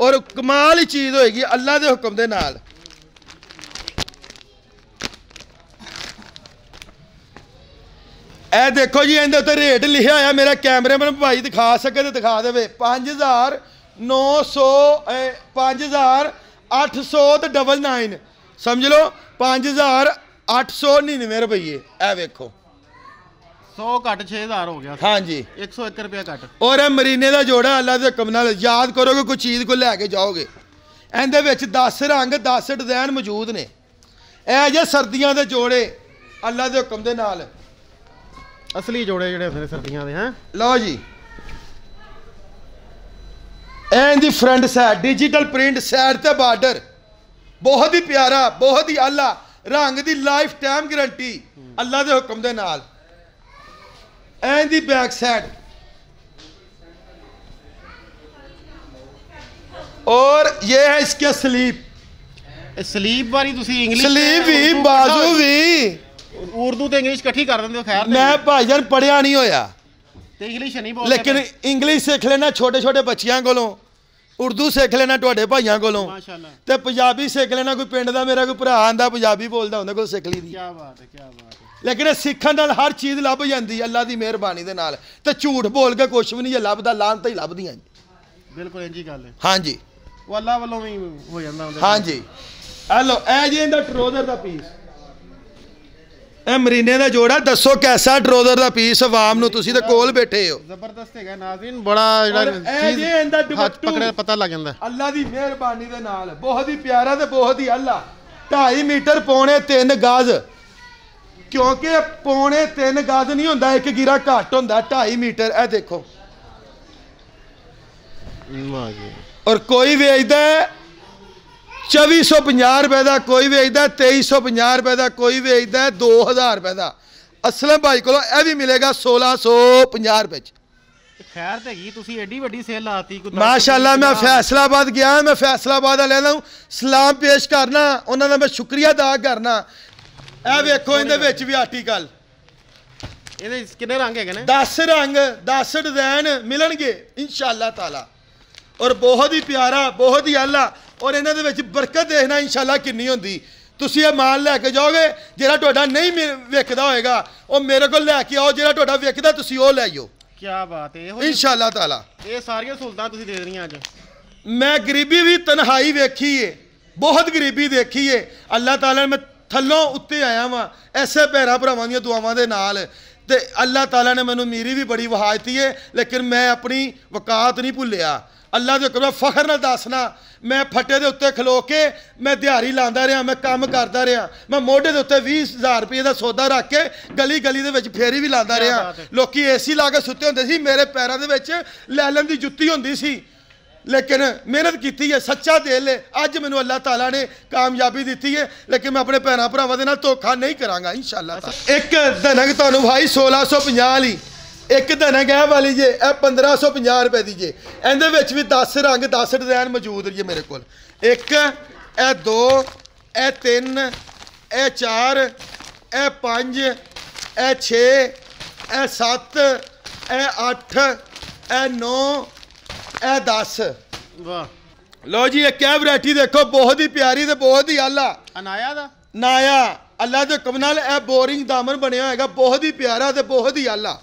ਔਰ ਕਮਾਲ ਚੀਜ਼ ਹੋਏਗੀ ਅੱਲਾ ਦੇ ਹੁਕਮ ਦੇ ਨਾਲ ਇਹ ਦੇਖੋ ਜੀ ਇਹਦੇ ਉੱਤੇ ਰੇਟ ਲਿਖਿਆ ਹੋਇਆ ਮੇਰਾ ਕੈਮਰਾਮੈਨ ਭਾਈ ਦਿਖਾ ਸਕੇ ਤੇ ਦਿਖਾ ਦੇਵੇ 5900 5800 ਤੇ 99 ਸਮਝ ਲਓ 5899 ਰੁਪਏ ਇਹ ਵੇਖੋ 100 ਘਟ 6000 ਹੋ ਗਿਆ ਹਾਂਜੀ 101 ਰੁਪਏ ਘਟ ਔਰ ਇਹ ਮਰੀਨੇ ਦਾ ਜੋੜਾ ਅੱਲਾ ਦੇ ਹੁਕਮ ਨਾਲ ਯਾਦ ਕਰੋਗੇ ਕੋਈ ਚੀਜ਼ ਕੋ ਲੈ ਕੇ ਜਾਓਗੇ ਇਹਦੇ ਵਿੱਚ 10 ਰੰਗ 10 ਡਿਜ਼ਾਈਨ ਮੌਜੂਦ ਨੇ ਇਹ ਜੇ ਸਰਦੀਆਂ ਦੇ ਜੋੜੇ ਅੱਲਾ ਦੇ ਹੁਕਮ ਦੇ ਨਾਲ ਅਸਲੀ ਜੋੜੇ ਜਿਹੜੇ ਹੁੰਦੇ ਨੇ ਸਰਦੀਆਂ ਦੇ ਹੈ ਲਓ ਜੀ and the front side digital print side ਤੇ ਬਾਰਡਰ ਬਹੁਤ ਹੀ ਪਿਆਰਾ ਬਹੁਤ ਹੀ ਆਲਾ ਰੰਗ ਦੀ ਲਾਈਫ ਟਾਈਮ ਗਾਰੰਟੀ ਅੱਲਾ ਦੇ ਹੁਕਮ ਦੇ ਨਾਲ ਐਂਡ ਦੀ ਬੈਕ ਸਾਈਡ ਔਰ ਇਹ ਹੈ ਇਸਕੇ ਸਲੀਪ ਸਲੀਪ वाली ਤੁਸੀਂ ਇੰਗਲਿਸ਼ ਸਲੀਪ ਵੀ ਬਾਜ਼ੂ ਵੀ ਉਰਦੂ ਤੇ ਇੰਗਲਿਸ਼ ਇਕੱਠੀ ਕਰ ਦਿੰਦੇ ਹੋ ਖੈਰ ਮੈਂ ਭਾਈ ਜਾਨ ਪੜਿਆ ਨਹੀਂ ਹੋਇਆ ਤੇ ਇੰਗਲਿਸ਼ ਨਹੀਂ ਬੋਲਦੇ ਲੇਕਿਨ ਇੰਗਲਿਸ਼ ਸਿੱਖ ਲੈਣਾ ਛੋਟੇ ਛੋਟੇ ਬੱਚਿਆਂ ਕੋਲੋਂ ਉਰਦੂ ਸਿੱਖ ਲੈਣਾ ਤੁਹਾਡੇ ਭਾਈਆਂ ਕੋਲੋਂ ਮਾਸ਼ਾਅੱਲਾ ਤੇ ਪੰਜਾਬੀ ਸਿੱਖ ਲੈਣਾ ਕੋਈ ਪਿੰਡ ਦਾ ਮੇਰਾ ਕੋਈ ਭਰਾ ਆਂਦਾ ਪੰਜਾਬੀ ਬੋਲਦਾ ਹੁੰਦਾ ਕੋਈ ਸਿੱਖ ਲਈ ਦੀ ਕੀ ਬਾਤ ਹੈ ਕੀ ਬਾਤ ਹੈ ਲੇਕਿਨ ਇਹ ਸਿੱਖਣ ਨਾਲ ਹਰ ਚੀਜ਼ ਲੱਭ ਜਾਂਦੀ ਹੈ ਅੱਲਾ ਦੀ ਮਿਹਰਬਾਨੀ ਦੇ ਨਾਲ ਤੇ ਝੂਠ ਬੋਲ ਕੇ ਕੁਝ ਵੀ ਨਹੀਂ ਲੱਭਦਾ ਲਾਂਤ ਹੀ ਲੱਭਦੀਆਂ ਬਿਲਕੁਲ ਇੰਜੀ ਗੱਲ ਹੈ ਹਾਂਜੀ ਉਹ ਅੱਲਾ ਵੱਲੋਂ ਵੀ ਹੋ ਜਾਂਦਾ ਹੁੰਦਾ ਹਾਂਜੀ ਹਲੋ ਇਹ ਜੀ ਇਹਦਾ ਟਰੋਜ਼ਰ ਦਾ ਪੀਸ ਇਹ ਮਰੀਨੇ ਦਾ ਜੋੜਾ ਦੱਸੋ ਕਿਹਦਾ ਟਰੋਜ਼ਰ ਦਾ ਪੀਸ ਆਵਾਮ ਨੂੰ ਤੁਸੀਂ ਤੇ ਕੋਲ ਬੈਠੇ ਹੋ ਜ਼ਬਰਦਸਤ ਹੈਗਾ ਨਾਜ਼ਰੀਨ ਬੜਾ ਜਿਹੜਾ ਚੀਜ਼ ਇਹ ਇਹਦਾ ਦੁਪੱਟਾ ਪਕੜੇ ਪਤਾ ਲੱਗ ਜਾਂਦਾ ਅੱਲਾ ਦੀ ਮਿਹਰਬਾਨੀ ਦੇ ਨਾਲ ਬਹੁਤ ਹੀ ਪਿਆਰਾ ਤੇ ਬਹੁਤ ਹੀ ਅੱਲਾ 2.5 ਮੀਟਰ ਪੌਣੇ 3 ਗਾਜ਼ ਕਿਉਂਕਿ ਪੌਣੇ 3 ਗਾਜ਼ ਨਹੀਂ ਹੁੰਦਾ ਇੱਕ ਗਿਰਾ ਘੱਟ ਹੁੰਦਾ 2.5 ਮੀਟਰ ਇਹ ਦੇਖੋ ਔਰ ਕੋਈ ਵੇਚਦਾ 2450 ਰੁਪਏ ਦਾ ਕੋਈ ਵੇਚਦਾ 2350 ਰੁਪਏ ਦਾ ਕੋਈ ਵੇਚਦਾ 2000 ਰੁਪਏ ਦਾ ਅਸਲਮ ਭਾਈ ਕੋਲ ਇਹ ਵੀ ਮਿਲੇਗਾ 1650 ਰੁਪਏ ਚ ਖੈਰ ਤੇ ਕੀ ਤੁਸੀਂ ਐਡੀ ਵੱਡੀ ਸੇਲ ਲਾਤੀ ਕੋਈ ਮਾਸ਼ਾਅੱਲਾ ਮੈਂ ਫੈਸਲਾਬਾਦ ਗਿਆ ਮੈਂ ਫੈਸਲਾਬਾਦ ਆ ਲੈਣਾ ਸਲਾਮ ਪੇਸ਼ ਕਰਨਾ ਉਹਨਾਂ ਦਾ ਮੈਂ ਸ਼ੁਕਰੀਆ ਅਦਾ ਕਰਨਾ ਇਹ ਵੇਖੋ ਇਹਦੇ ਵਿੱਚ ਵੀ ਆਰਟੀਕਲ ਇਹਦੇ ਕਿੰਨੇ ਰੰਗ ਹੈਗੇ ਨੇ 10 ਰੰਗ 10 ਡਿਜ਼ਾਈਨ ਮਿਲਣਗੇ ਇਨਸ਼ਾਅੱਲਾ ਤਾਲਾ ਔਰ ਬਹੁਤ ਹੀ ਪਿਆਰਾ ਬਹੁਤ ਹੀ ਆਲਾ ਔਰ ਇਹਨਾਂ ਦੇ ਵਿੱਚ ਬਰਕਤ ਦੇਖਣਾ ਇਨਸ਼ਾਅੱਲਾ ਕਿੰਨੀ ਹੁੰਦੀ ਤੁਸੀਂ ਇਹ ਮਾਲ ਲੈ ਕੇ ਜਾਓਗੇ ਜਿਹੜਾ ਤੁਹਾਡਾ ਨਹੀਂ ਵੇਖਦਾ ਹੋਏਗਾ ਉਹ ਮੇਰੇ ਕੋਲ ਲੈ ਕੇ ਆਓ ਜਿਹੜਾ ਤੁਹਾਡਾ ਵੇਖਦਾ ਤੁਸੀਂ ਉਹ ਲੈ ਜਾਓ ਕੀ ਬਾਤ ਹੈ ਇਹੋ ਇਨਸ਼ਾਅੱਲਾ ਤਾਲਾ ਇਹ ਸਾਰੀਆਂ ਸਹੂਲਤਾਂ ਤੁਸੀਂ ਦੇ ਰਹੀਆਂ ਅੱਜ ਮੈਂ ਗਰੀਬੀ ਵੀ ਤਨਹਾਈ ਵੇਖੀ ਏ ਬਹੁਤ ਗਰੀਬੀ ਦੇਖੀ ਏ ਅੱਲਾਹ ਤਾਲਾ ਮੈਂ ਥੱਲੋਂ ਉੱਤੇ ਆਇਆ ਵਾਂ ਐਸੇ ਪੈਰਾ ਭਰਾਵਾਂ ਦੀਆਂ ਦੁਆਵਾਂ ਦੇ ਨਾਲ ਤੇ ਅੱਲਾਹ ਤਾਲਾ ਨੇ ਮੈਨੂੰ ਮੀਰੀ ਵੀ ਬੜੀ ਵਹਾਇਤੀ ਏ ਲੇਕਿਨ ਮੈਂ ਆਪਣੀ ਵਕਾਤ ਨਹੀਂ ਭੁੱਲਿਆ ਅੱਲਾ ਦੇ ਕਰੋ ਫਖਰ ਨਾਲ ਦੱਸਣਾ ਮੈਂ ਫੱਟੇ ਦੇ ਉੱਤੇ ਖਲੋ ਕੇ ਮੈਂ ਦਿਹਾੜੀ ਲਾਉਂਦਾ ਰਿਹਾ ਮੈਂ ਕੰਮ ਕਰਦਾ ਰਿਹਾ ਮੈਂ ਮੋਢੇ ਦੇ ਉੱਤੇ 20000 ਰੁਪਏ ਦਾ ਸੌਦਾ ਰੱਖ ਕੇ ਗਲੀ ਗਲੀ ਦੇ ਵਿੱਚ ਫੇਰੀ ਵੀ ਲਾਉਂਦਾ ਰਿਹਾ ਲੋਕੀ ਏਸੀ ਲਾ ਕੇ ਸੁੱਤੇ ਹੁੰਦੇ ਸੀ ਮੇਰੇ ਪੈਰਾਂ ਦੇ ਵਿੱਚ ਲੈਲਨ ਦੀ ਜੁੱਤੀ ਹੁੰਦੀ ਸੀ ਲੇਕਿਨ ਮਿਹਨਤ ਕੀਤੀ ਹੈ ਸੱਚਾ ਦਿਲ ਹੈ ਅੱਜ ਮੈਨੂੰ ਅੱਲਾਹ ਤਾਲਾ ਨੇ ਕਾਮਯਾਬੀ ਦਿੱਤੀ ਹੈ ਲੇਕਿਨ ਮੈਂ ਆਪਣੇ ਭੈਣਾ ਭਰਾਵਾਂ ਦੇ ਨਾਲ ਧੋਖਾ ਨਹੀਂ ਕਰਾਂਗਾ ਇਨਸ਼ਾ ਅੱਲਾਹ ਇੱਕ ਦਿਨ ਤੁਹਾਨੂੰ ਭਾਈ 1650 ਲਈ ਇੱਕ ਧਨਕ ਇਹ ਵਾਲੀ ਜੇ ਇਹ 1550 ਰੁਪਏ ਦੀ ਜੇ ਇਹਦੇ ਵਿੱਚ ਵੀ 10 ਰੰਗ 10 ਡਿਜ਼ਾਈਨ ਮੌਜੂਦ ਜੇ ਮੇਰੇ ਕੋਲ ਇੱਕ ਇਹ ਦੋ ਇਹ ਤਿੰਨ ਇਹ ਚਾਰ ਇਹ ਪੰਜ ਇਹ 6 ਇਹ 7 ਇਹ 8 ਇਹ 9 ਇਹ 10 ਵਾਹ ਲੋ ਜੀ ਇਹ ਕਿਹ ਵੈਰਾਈਟੀ ਦੇਖੋ ਬਹੁਤ ਹੀ ਪਿਆਰੀ ਤੇ ਬਹੁਤ ਹੀ ਆਲਾ ਅਨਾਇਆ ਦਾ ਨਾਇਆ ਅੱਲਾ ਦੇ ਹੁਕਮ ਇਹ ਬੋਰਿੰਗ ਦਾਮਨ ਬਣਿਆ ਹੋਏਗਾ ਬਹੁਤ ਹੀ ਪਿਆਰਾ ਤੇ ਬਹੁਤ ਹੀ ਆਲਾ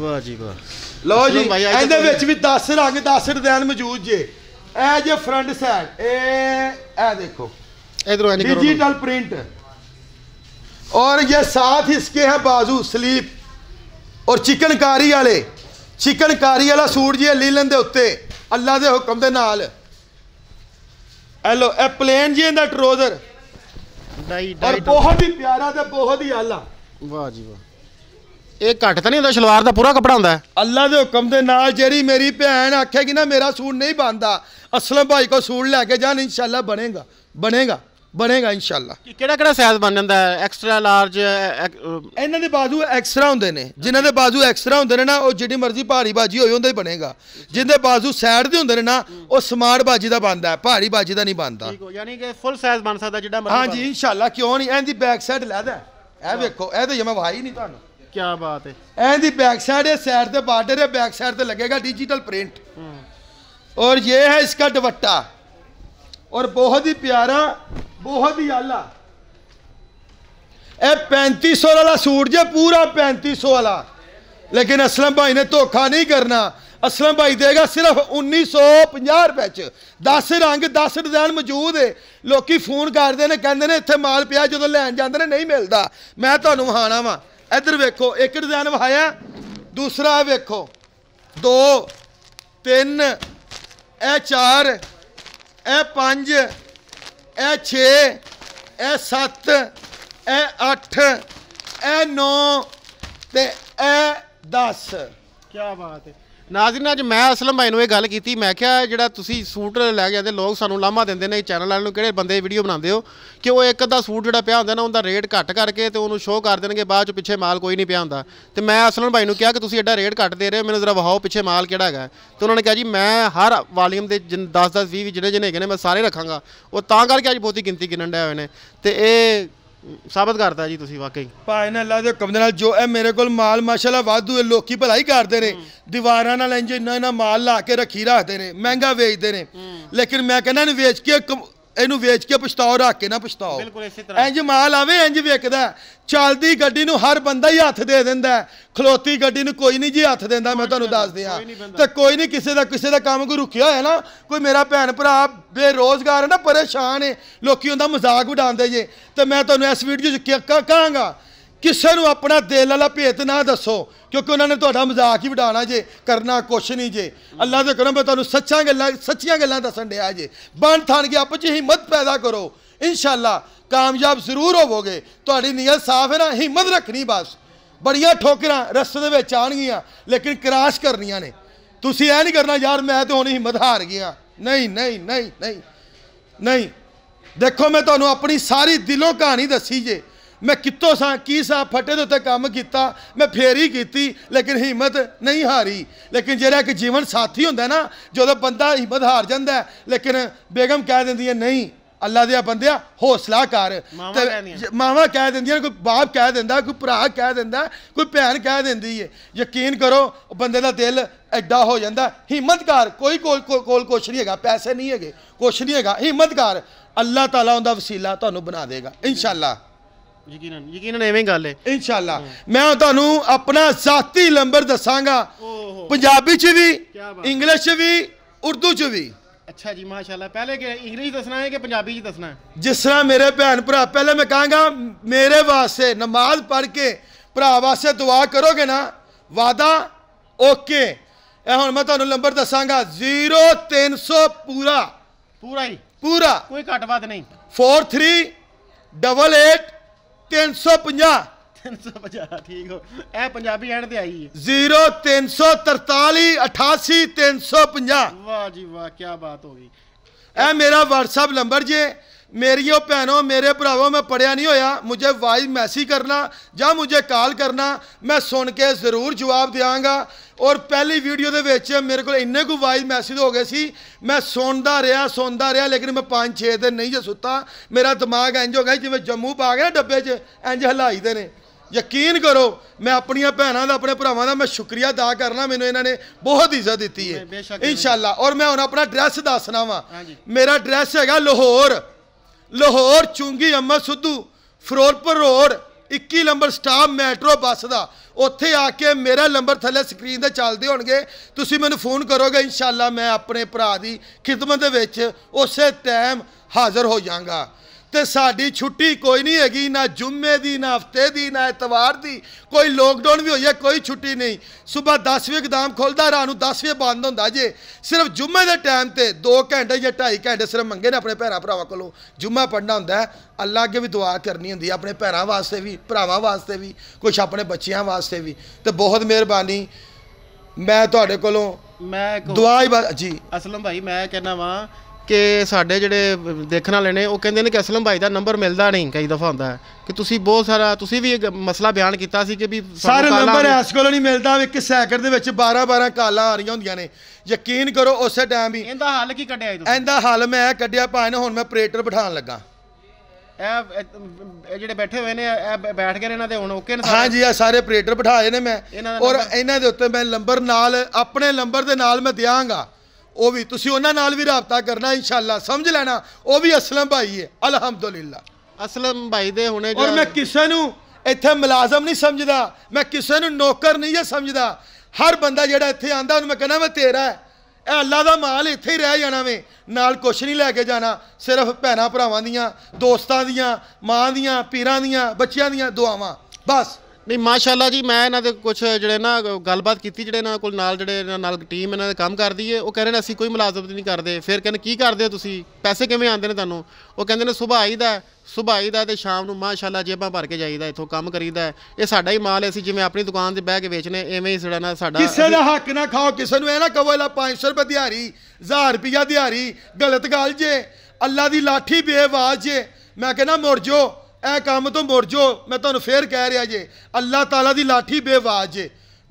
ਵਾਹ ਜੀ ਵਾਹ ਲਓ ਜੀ ਇਹਦੇ ਵਿੱਚ ਵੀ 10 ਰੰਗ 10 ਡਿਜ਼ਾਈਨ ਮੌਜੂਦ ਜੇ ਇਹ ਜੇ ਫਰੰਟ ਸਾਈਡ ਇਹ ਇਹ ਦੇਖੋ ਇਧਰੋਂ ਐਨੀ ਕਰੋ ਡਿਜੀਟਲ ਪ੍ਰਿੰਟ और ये साथ इसके हैं बाजू स्लीप और चिकनकारी वाले चिकनकारी वाला सूट जी लीलन के उत्ते अल्लाह के हुक्म के नाल हेलो ए प्लेन जी इनका ट्रोजर और बहुत ही प्यारा तो बहुत ही आला वाह जी वाह ਇਹ ਘੱਟ ਤਾਂ ਨਹੀਂ ਹੁੰਦਾ ਸ਼ਲਵਾਰ ਦਾ ਪੂਰਾ ਕਪੜਾ ਹੁੰਦਾ ਅੱਲਾ ਦੇ ਹੁਕਮ ਦੇ ਨਾਲ ਜਿਹੜੀ ਮੇਰੀ ਭੈਣ ਆਖੇਗੀ ਨਾ ਮੇਰਾ ਸੂਟ ਨਹੀਂ ਬਣਦਾ ਅਸਲਮ ਭਾਈ ਕੋ ਸੂਟ ਲੈ ਕੇ ਜਾਣ ਇਨਸ਼ਾਅੱਲਾ ਬਣੇਗਾ ਬਣੇਗਾ ਬਣੇਗਾ ਇਨਸ਼ਾਅੱਲਾ ਕਿਹੜਾ ਕਿਹੜਾ ਸਾਈਜ਼ ਬਣ ਜਾਂਦਾ ਹੈ ਐਕਸਟਰਾ ਲਾਰਜ ਇਹਨਾਂ ਦੇ ਬਾਜ਼ੂ ਐਕਸਟਰਾ ਹੁੰਦੇ ਨੇ ਜਿਨ੍ਹਾਂ ਦੇ ਬਾਜ਼ੂ ਐਕਸਟਰਾ ਹੁੰਦੇ ਨੇ ਨਾ ਉਹ ਜਿਹੜੀ ਮਰਜ਼ੀ ਭਾਰੀ ਬਾਜੀ ਹੋਵੇ ਉਹਦਾ ਹੀ ਬਣੇਗਾ ਜਿੰਦੇ ਬਾਜ਼ੂ ਸਾਈਡ ਦੇ ਹੁੰਦੇ ਨੇ ਨਾ ਉਹ ਸਮਾਰਟ ਬਾਜੀ ਦਾ ਬਣਦਾ ਹੈ ਭਾਰੀ ਬਾਜੀ ਦਾ ਨਹੀਂ ਬਣਦਾ ਠੀਕ ਹੋ ਯਾਨੀ ਕਿ ਫੁੱਲ ਸਾਈਜ਼ ਬਣ ਸਕਦਾ ਜਿਹੜਾ ਮਰਜ਼ੀ ਹਾਂਜੀ ਇਨਸ਼ਾਅੱਲਾ ਕਿਉਂ ਨਹੀਂ ਇਹਦੀ ਬੈਕ ਸਾਈਡ ਲੈਦਾ ਇਹ ਵੇਖੋ ਇਹ ਤਾਂ ਜਮਾ ਵਾਹੀ ਨਹੀਂ ਤੁਹਾਨੂੰ ਕੀ ਬਾਤ ਹੈ ਐਂ ਦੀ बैक साइड है साइड पे बॉर्डर है बैक साइड पे लगेगा डिजिटल प्रिंट और ये है इसका ਦੁਪੱਟਾ ਔਰ ਬਹੁਤ ਹੀ ਪਿਆਰਾ ਬਹੁਤ ਹੀ ਆਲਾ ਇਹ 3500 ਵਾਲਾ ਸੂਟ ਜੇ ਪੂਰਾ 3500 ਵਾਲਾ ਲੇਕਿਨ ਅਸਲਮ ਭਾਈ ਨੇ ਧੋਖਾ ਨਹੀਂ ਕਰਨਾ ਅਸਲਮ ਭਾਈ ਦੇਗਾ ਸਿਰਫ 1950 ਰੁਪਏ ਚ 10 ਰੰਗ 10 ਡਿਜ਼ਾਈਨ ਮੌਜੂਦ ਹੈ ਲੋਕੀ ਫੋਨ ਕਰਦੇ ਨੇ ਕਹਿੰਦੇ ਨੇ ਇੱਥੇ ਮਾਲ ਪਿਆ ਜਦੋਂ ਲੈਣ ਜਾਂਦੇ ਨੇ ਨਹੀਂ ਮਿਲਦਾ ਮੈਂ ਤੁਹਾਨੂੰ ਹਾਣਾ ਵਾਂ ਇੱਧਰ ਵੇਖੋ ਇੱਕ ਡਿਜ਼ਾਈਨ ਵਹਾਇਆ ਦੂਸਰਾ ਵੇਖੋ ਦੋ ਤਿੰਨ ਇਹ ਚਾਰ ਇਹ ਪੰਜ ਇਹ 6 ਇਹ 7 ਇਹ 8 ਇਹ 9 ਤੇ ਇਹ 10 ਕੀ ਬਾਤ ਹੈ ਨਾਜ਼ਰੀਨ ਅੱਜ ਮੈਂ ਅਸਲਮ ਭਾਈ ਨੂੰ ਇਹ ਗੱਲ ਕੀਤੀ ਮੈਂ ਕਿਹਾ ਜਿਹੜਾ ਤੁਸੀਂ ਸੂਟ ਲੈ ਕੇ ਆਂਦੇ ਲੋਕ ਸਾਨੂੰ ਲਾਮਾ ਦਿੰਦੇ ਨੇ ਚੈਨਲ ਵਾਲਿਆਂ ਨੂੰ ਕਿਹੜੇ ਬੰਦੇ ਵੀਡੀਓ ਬਣਾਉਂਦੇ ਹੋ ਕਿ ਉਹ ਇੱਕ ਅੱਧਾ ਸੂਟ ਜਿਹੜਾ ਪਿਆ ਹੁੰਦਾ ਨਾ ਉਹਦਾ ਰੇਟ ਘੱਟ ਕਰਕੇ ਤੇ ਉਹਨੂੰ ਸ਼ੋਅ ਕਰ ਦੇਣਗੇ ਬਾਅਦ ਚ ਪਿੱਛੇ ਮਾਲ ਕੋਈ ਨਹੀਂ ਪਿਆ ਹੁੰਦਾ ਤੇ ਮੈਂ ਅਸਲਮ ਭਾਈ ਨੂੰ ਕਿਹਾ ਕਿ ਤੁਸੀਂ ਐਡਾ ਰੇਟ ਘੱਟ ਦੇ ਰਹੇ ਹੋ ਮੈਨੂੰ ਜ਼ਰਾ ਵਹਾਓ ਪਿੱਛੇ ਮਾਲ ਕਿਹੜਾ ਹੈਗਾ ਤੇ ਉਹਨਾਂ ਨੇ ਕਿਹਾ ਜੀ ਮੈਂ ਹਰ ਵਾਲੀਅਮ ਦੇ 10 10 20 ਜਿਹੜੇ ਜਿਹੜੇ ਹੈਗੇ ਨੇ ਮੈਂ ਸਾਰੇ ਰੱਖਾਂਗਾ ਉਹ ਤਾਂ ਕਰਕੇ ਅੱਜ ਬਹੁਤੀ ਗਿਣਤੀ ਗਿਣਨ ਡਏ ਹੋਏ ਨੇ ਤੇ ਇਹ ਸਾਬਤ ਕਰਤਾ ਜੀ ਤੁਸੀਂ ਵਾਕਈ ਭਾਈ ਨੇ ਅੱਲਾ ਦੇ ਹੁਕਮ ਦੇ ਨਾਲ ਜੋ ਇਹ ਮੇਰੇ ਕੋਲ ਮਾਲ ਮਾਸ਼ਾਅੱਲਾ ਵਾਧੂ ਹੈ ਲੋਕੀ ਭਲਾਈ ਕਰਦੇ ਨੇ ਦੀਵਾਰਾਂ ਨਾਲ ਇੰਜ ਇੰਨਾ ਇੰਨਾ ਮਾਲ ਲਾ ਕੇ ਰੱਖੀ ਰੱਖਦੇ ਨੇ ਮਹਿੰਗਾ ਵੇਚਦੇ ਨੇ ਲੇਕਿਨ ਮੈਂ ਕਹਿੰਦਾ ਨੇ ਵੇਚ ਕੇ ਇਹਨੂੰ ਵੇਚ ਕੇ ਪਛਤਾਓ ਰੱਖ ਕੇ ਨਾ ਪਛਤਾਓ ਬਿਲਕੁਲ ਇਸੇ ਤਰ੍ਹਾਂ ਇੰਜ ਮਾਲ ਆਵੇ ਇੰਜ ਵੇਖਦਾ ਚਲਦੀ ਗੱਡੀ ਨੂੰ ਹਰ ਬੰਦਾ ਹੀ ਹੱਥ ਦੇ ਦਿੰਦਾ ਖਲੋਤੀ ਗੱਡੀ ਨੂੰ ਕੋਈ ਨਹੀਂ ਜੀ ਹੱਥ ਦਿੰਦਾ ਮੈਂ ਤੁਹਾਨੂੰ ਦੱਸ ਦਿਆਂ ਤੇ ਕੋਈ ਨਹੀਂ ਕਿਸੇ ਦਾ ਕਿਸੇ ਦਾ ਕੰਮ ਕੋ ਰੁਕਿਆ ਹੋਇਆ ਨਾ ਕੋਈ ਮੇਰਾ ਭੈਣ ਭਰਾ ਬੇਰੋਜ਼ਗਾਰ ਹੈ ਨਾ ਪਰੇਸ਼ਾਨ ਹੈ ਲੋਕੀ ਹੁੰਦਾ ਮਜ਼ਾਕ ਉਡਾਉਂਦੇ ਜੇ ਤੇ ਮੈਂ ਤੁਹਾਨੂੰ ਇਸ ਵੀਡੀਓ 'ਚ ਕਹਾਂਗਾ ਕਿਸੇ ਨੂੰ ਆਪਣਾ ਦਿਲ ਵਾਲਾ ਭੇਤ ਨਾ ਦੱਸੋ ਕਿਉਂਕਿ ਉਹਨਾਂ ਨੇ ਤੁਹਾਡਾ ਮਜ਼ਾਕ ਹੀ ਉਡਾਣਾ ਜੇ ਕਰਨਾ ਕੁਛ ਨਹੀਂ ਜੇ ਅੱਲਾ ਦੇ ਕਰਮ ਮੈਂ ਤੁਹਾਨੂੰ ਸੱਚਾਂ ਗੱਲਾਂ ਸੱਚੀਆਂ ਗੱਲਾਂ ਦੱਸਣ ਡਿਆ ਜੇ ਬਣ ਥਾਨ ਕੇ ਆਪਸ ਵਿੱਚ ਹਿੰਮਤ ਪੈਦਾ ਕਰੋ ਇਨਸ਼ਾਅੱਲਾ ਕਾਮਯਾਬ ਜ਼ਰੂਰ ਹੋਵੋਗੇ ਤੁਹਾਡੀ ਨੀਅਤ ਸਾਫ਼ ਹੈ ਨਾ ਹਿੰਮਤ ਰੱਖਣੀ ਬਸ ਬੜੀਆਂ ਠੋਕਰਾਂ ਰਸਤੇ ਦੇ ਵਿੱਚ ਆਣਗੀਆਂ ਲੇਕਿਨ ਕਰਾਸ਼ ਕਰਨੀਆਂ ਨੇ ਤੁਸੀਂ ਐ ਨਹੀਂ ਕਰਨਾ ਯਾਰ ਮੈਂ ਤੇ ਹੁਣ ਹਿੰਮਤ ਹਾਰ ਗਿਆ ਨਹੀਂ ਨਹੀਂ ਨਹੀਂ ਨਹੀਂ ਨਹੀਂ ਦੇਖੋ ਮੈਂ ਤੁਹਾਨੂੰ ਆਪਣੀ ਸਾਰੀ ਦਿਲੋਂ ਕਹਾਣੀ ਦੱਸੀ ਜੇ ਮੈਂ ਕਿੱਤੋਂ ਸਾਂ ਕੀ ਸਾਂ ਫੱਟੇ ਦੇ ਉੱਤੇ ਕੰਮ ਕੀਤਾ ਮੈਂ ਫੇਰ ਹੀ ਕੀਤੀ ਲੇਕਿਨ ਹਿੰਮਤ ਨਹੀਂ ਹਾਰੀ ਲੇਕਿਨ ਜਿਹੜਾ ਇੱਕ ਜੀਵਨ ਸਾਥੀ ਹੁੰਦਾ ਨਾ ਜਦੋਂ ਬੰਦਾ ਹਿੰਮਤ ਹਾਰ ਜਾਂਦਾ ਲੇਕਿਨ ਬੇਗਮ ਕਹਿ ਦਿੰਦੀ ਹੈ ਨਹੀਂ ਅੱਲਾ ਦੇ ਬੰਦਿਆ ਹੌਸਲਾ ਕਰ ਤੇ ਮਾਵਾ ਕਹਿ ਦਿੰਦੀਆਂ ਕੋਈ ਬਾਪ ਕਹਿ ਦਿੰਦਾ ਕੋਈ ਭਰਾ ਕਹਿ ਦਿੰਦਾ ਕੋਈ ਭੈਣ ਕਹਿ ਦਿੰਦੀ ਏ ਯਕੀਨ ਕਰੋ ਬੰਦੇ ਦਾ ਦਿਲ ਐਡਾ ਹੋ ਜਾਂਦਾ ਹਿੰਮਤ ਕਰ ਕੋਈ ਕੋਲ ਕੋਲ ਕੁਛ ਨਹੀਂ ਹੈਗਾ ਪੈਸੇ ਨਹੀਂ ਹੈਗੇ ਕੁਛ ਨਹੀਂ ਹੈਗਾ ਹਿੰਮਤ ਕਰ ਅੱਲਾ ਤਾਲਾ ਉਹਦਾ ਵਸੀਲਾ ਤੁਹਾਨੂੰ ਬਣਾ ਦੇਗਾ ਇਨਸ਼ਾਅੱਲਾ ਯਕੀਨਨ ਯਕੀਨਨ ਐਵੇਂ ਹੀ ਗੱਲ ਹੈ ਇਨਸ਼ਾਅੱਲਾ ਮੈਂ ਤੁਹਾਨੂੰ ਆਪਣਾ ਸਾਥੀ ਨੰਬਰ ਦੱਸਾਂਗਾ ਪੰਜਾਬੀ ਚ ਵੀ ਇੰਗਲਿਸ਼ ਚ ਵੀ ਉਰਦੂ ਚ ਵੀ ਅੱਛਾ ਜੀ ਮਾਸ਼ਾਅੱਲਾ ਪਹਿਲੇ ਕਿ ਇੰਗਲਿਸ਼ ਦੱਸਣਾ ਹੈ ਕਿ ਪੰਜਾਬੀ ਚ ਦੱਸਣਾ ਹੈ ਜਿਸ ਤਰ੍ਹਾਂ ਮੇਰੇ ਭੈਣ ਭਰਾ ਪਹਿਲੇ ਮੈਂ ਕਹਾਂਗਾ ਮੇਰੇ ਵਾਸਤੇ ਨਮਾਜ਼ ਪੜ੍ਹ ਕੇ ਭਰਾ ਵਾਸਤੇ ਦੁਆ ਕਰੋਗੇ ਨਾ ਵਾਦਾ ਓਕੇ ਇਹ ਹੁਣ ਮੈਂ ਤੁਹਾਨੂੰ ਨੰਬਰ ਦੱਸਾਂਗਾ 0300 ਪੂਰਾ ਪੂਰਾ ਹੀ ਪੂਰਾ ਕੋਈ ਘਟਵਾਦ ਨਹੀਂ 43 ਡਬਲ 8 350 ਠੀਕ ਹੋ ਇਹ ਪੰਜਾਬੀ ਐਂਡ ਤੇ ਆਈ ਹੈ 0343 88 350 ਵਾਹ ਜੀ ਵਾਹ ਕੀ ਬਾਤ ਹੋ ਗਈ ਇਹ ਮੇਰਾ WhatsApp ਨੰਬਰ ਜੇ ਮੇਰੀਓ ਭੈਣੋ ਮੇਰੇ ਭਰਾਵੋ ਮੈਂ ਪੜਿਆ ਨਹੀਂ ਹੋਇਆ ਮੁਝੇ वॉइस ਮੈਸੇਜ ਕਰਨਾ ਜਾਂ ਮੁਝੇ ਕਾਲ ਕਰਨਾ ਮੈਂ ਸੁਣ ਕੇ ਜ਼ਰੂਰ ਜਵਾਬ ਦਿਆਂਗਾ ਔਰ ਪਹਿਲੀ ਵੀਡੀਓ ਦੇ ਵਿੱਚ ਮੇਰੇ ਕੋਲ ਇੰਨੇ ਕੁ ਵਾਇਸ ਮੈਸੇਜ ਹੋ ਗਏ ਸੀ ਮੈਂ ਸੁਣਦਾ ਰਿਹਾ ਸੁਣਦਾ ਰਿਹਾ ਲੇਕਿਨ ਮੈਂ 5-6 ਦਿਨ ਨਹੀਂ ਜੇ ਸੁੱਤਾ ਮੇਰਾ ਦਿਮਾਗ ਇੰਜ ਹੋ ਗਿਆ ਜਿਵੇਂ ਜੰਮੂ ਪਾ ਗਿਆ ਡੱਬੇ 'ਚ ਇੰਜ ਹਲਾਈਦੇ ਨੇ ਯਕੀਨ ਕਰੋ ਮੈਂ ਆਪਣੀਆਂ ਭੈਣਾਂ ਦਾ ਆਪਣੇ ਭਰਾਵਾਂ ਦਾ ਮੈਂ ਸ਼ੁਕਰੀਆ ਅਦਾ ਕਰਨਾ ਮੈਨੂੰ ਇਹਨਾਂ ਨੇ ਬਹੁਤ ਇੱਜ਼ਤ ਦਿੱਤੀ ਹੈ ਇਨਸ਼ਾਅੱਲਾ ਔਰ ਮੈਂ ਹੁਣ ਆਪਣਾ ਐਡਰੈਸ ਦੱਸਣਾ ਵਾਂ ਮੇਰਾ ਐਡਰੈਸ ਹੈਗਾ Lahore Lahore Chungi Amar Sidhu Ferozepur road 21 number stop metro bus ਦਾ ਉੱਥੇ ਆ ਕੇ ਮੇਰਾ ਨੰਬਰ ਥੱਲੇ ਸਕਰੀਨ ਤੇ ਚੱਲਦੇ ਹੋਣਗੇ ਤੁਸੀਂ ਮੈਨੂੰ ਫੋਨ ਕਰੋਗੇ ਇਨਸ਼ਾਅੱਲਾ ਮੈਂ ਆਪਣੇ ਭਰਾ ਦੀ ਖਿਦਮਤ ਦੇ ਵਿੱਚ ਉਸੇ ਟਾਈਮ ਹਾਜ਼ਰ ਹੋ ਜਾਵਾਂਗਾ ਤੇ ਸਾਡੀ ਛੁੱਟੀ ਕੋਈ ਨਹੀਂ ਹੈਗੀ ਨਾ ਜੁਮੇ ਦੀ ਨਾ ਹਫਤੇ ਦੀ ਨਾ ਇਤਵਾਰ ਦੀ ਕੋਈ ਲੋਕਡਾਊਨ ਵੀ ਹੋਈ ਹੈ ਕੋਈ ਛੁੱਟੀ ਨਹੀਂ ਸਵੇਰ 10 ਵਜੇ ਗਦਾਮ ਖੁੱਲਦਾ ਰਾਤ ਨੂੰ 10 ਵਜੇ ਬੰਦ ਹੁੰਦਾ ਜੇ ਸਿਰਫ ਜੁਮੇ ਦੇ ਟਾਈਮ ਤੇ 2 ਘੰਟੇ ਜਾਂ 2.5 ਘੰਟੇ ਸਿਰਫ ਮੰਗੇ ਨੇ ਆਪਣੇ ਭੈਰਾ ਭਰਾਵਾਂ ਕੋਲੋਂ ਜੁਮਾ ਪੜਨਾ ਹੁੰਦਾ ਹੈ ਅੱਲਾ ਅੱਗੇ ਵੀ ਦੁਆ ਕਰਨੀ ਹੁੰਦੀ ਹੈ ਆਪਣੇ ਭੈਰਾ ਵਾਸਤੇ ਵੀ ਭਰਾਵਾਂ ਵਾਸਤੇ ਵੀ ਕੁਝ ਆਪਣੇ ਬੱਚਿਆਂ ਵਾਸਤੇ ਵੀ ਤੇ ਬਹੁਤ ਮਿਹਰਬਾਨੀ ਮੈਂ ਤੁਹਾਡੇ ਕੋਲੋਂ ਮੈਂ ਦੁਆ ਹੀ ਜੀ ਅਸਲਮ ਭਾਈ ਮੈਂ ਕਹਿਣਾ ਵਾਂ ਕਿ ਸਾਡੇ ਜਿਹੜੇ ਦੇਖਣ ਵਾਲੇ ਨੇ ਉਹ ਕਹਿੰਦੇ ਨੇ ਕਿ ਅਸਲਮ ਭਾਈ ਦਾ ਨੰਬਰ ਮਿਲਦਾ ਨਹੀਂ ਕਈ ਦਫਾ ਹੁੰਦਾ ਹੈ ਕਿ ਤੁਸੀਂ ਬਹੁਤ ਸਾਰਾ ਤੁਸੀਂ ਵੀ ਇੱਕ ਮਸਲਾ ਬਿਆਨ ਕੀਤਾ ਸੀ ਕਿ ਵੀ ਸਾਰੇ ਨੰਬਰ ਇਸ ਕੋਲ ਨਹੀਂ ਮਿਲਦਾ ਵੀ ਕਿਸ ਹੈਕਰ ਦੇ ਵਿੱਚ 12 12 ਕਾਲਾਂ ਆ ਰਹੀਆਂ ਹੁੰਦੀਆਂ ਨੇ ਯਕੀਨ ਕਰੋ ਉਸੇ ਟਾਈਮ ਹੀ ਇਹਦਾ ਹੱਲ ਕੀ ਕੱਢਿਆ ਤੁਸੀਂ ਇਹਦਾ ਹੱਲ ਮੈਂ ਕੱਢਿਆ ਨੇ ਹੁਣ ਮੈਂ ਆਪਰੇਟਰ ਬਿਠਾਉਣ ਲੱਗਾ ਇਹ ਜਿਹੜੇ ਬੈਠੇ ਹੋਏ ਨੇ ਇਹ ਬੈਠ ਕੇ ਇਹਨਾਂ ਦੇ ਹੁਣ ਓਕੇ ਨੇ ਸਾਰੇ ਹਾਂਜੀ ਆ ਸਾਰੇ ਆਪਰੇਟਰ ਬਿਠਾਏ ਨੇ ਮੈਂ ਔਰ ਇਹਨਾਂ ਦੇ ਉੱਤੇ ਮੈਂ ਨੰਬਰ ਨਾਲ ਆਪਣੇ ਨੰਬਰ ਦੇ ਨਾਲ ਮੈਂ ਦਿਆਂਗਾ ਉਹ ਵੀ ਤੁਸੀਂ ਉਹਨਾਂ ਨਾਲ ਵੀ ਰਾਬਤਾ ਕਰਨਾ ਇਨਸ਼ਾਅੱਲਾ ਸਮਝ ਲੈਣਾ ਉਹ ਵੀ ਅਸਲਮ ਭਾਈ ਹੈ ਅਲਹਮਦੁਲਿਲਾ ਅਸਲਮ ਭਾਈ ਦੇ ਹੁਣੇ ਔਰ ਮੈਂ ਕਿਸੇ ਨੂੰ ਇੱਥੇ ਮੁਲਾਜ਼ਮ ਨਹੀਂ ਸਮਝਦਾ ਮੈਂ ਕਿਸੇ ਨੂੰ ਨੌਕਰ ਨਹੀਂ ਇਹ ਸਮਝਦਾ ਹਰ ਬੰਦਾ ਜਿਹੜਾ ਇੱਥੇ ਆਂਦਾ ਉਹਨੂੰ ਮੈਂ ਕਹਿੰਦਾ ਮੈਂ ਤੇਰਾ ਹੈ ਇਹ ਅੱਲਾ ਦਾ ਮਾਲ ਇੱਥੇ ਹੀ ਰਹਿ ਜਾਣਾ ਵੇ ਨਾਲ ਕੁਛ ਨਹੀਂ ਲੈ ਕੇ ਜਾਣਾ ਸਿਰਫ ਭੈਣਾ ਭਰਾਵਾਂ ਦੀਆਂ ਦੋਸਤਾਂ ਦੀਆਂ ਮਾਂ ਦੀਆਂ ਪੀਰਾਂ ਦੀਆਂ ਬੱਚਿਆਂ ਦੀਆਂ ਦੁਆਵਾਂ ਬਸ ਨਹੀਂ ਮਾਸ਼ਾਅੱਲਾ ਜੀ ਮੈਂ ਇਹਨਾਂ ਦੇ ਕੁਝ ਜਿਹੜੇ ਨਾ ਗੱਲਬਾਤ ਕੀਤੀ ਜਿਹੜੇ ਇਹਨਾਂ ਕੋਲ ਨਾਲ ਜਿਹੜੇ ਨਾਲ ਟੀਮ ਇਹਨਾਂ ਦੇ ਕੰਮ ਕਰਦੀ ਏ ਉਹ ਕਹਿੰਦੇ ਨੇ ਅਸੀਂ ਕੋਈ ਮੁਲਾਜ਼ਮਤ ਨਹੀਂ ਕਰਦੇ ਫਿਰ ਕਹਿੰਦੇ ਕੀ ਕਰਦੇ ਹੋ ਤੁਸੀਂ ਪੈਸੇ ਕਿਵੇਂ ਆਉਂਦੇ ਨੇ ਤੁਹਾਨੂੰ ਉਹ ਕਹਿੰਦੇ ਨੇ ਸੁਭਾਈ ਦਾ ਸੁਭਾਈ ਦਾ ਤੇ ਸ਼ਾਮ ਨੂੰ ਮਾਸ਼ਾਅੱਲਾ ਜੇਬਾਂ ਭਰ ਕੇ ਜਾਈਦਾ ਇੱਥੋਂ ਕੰਮ ਕਰੀਦਾ ਇਹ ਸਾਡਾ ਹੀ ਮਾਲ ਹੈ ਅਸੀਂ ਜਿਵੇਂ ਆਪਣੀ ਦੁਕਾਨ ਤੇ ਬਹਿ ਕੇ ਵੇਚਨੇ ਐਵੇਂ ਹੀ ਸੜਾ ਨਾ ਸਾਡਾ ਕਿਸੇ ਦਾ ਹੱਕ ਨਾ ਖਾਓ ਕਿਸੇ ਨੂੰ ਇਹ ਨਾ ਕਹੋ ਇਹਲਾ 500 ਰੁਪਏ ਦਿਹਾੜੀ 1000 ਰੁਪਿਆ ਦਿਹਾੜੀ ਗਲਤ ਗੱਲ ਜੇ ਅੱਲਾ ਦੀ ਲਾਠੀ ਬੇਵਾਜ ਜੇ ਮੈਂ ਕਹਿੰਦਾ ਮੁਰਜੋ यह काम तो मुरजो मैं तुम्हें फिर कह रहा जे अल्लाह तला की लाठी बेवाज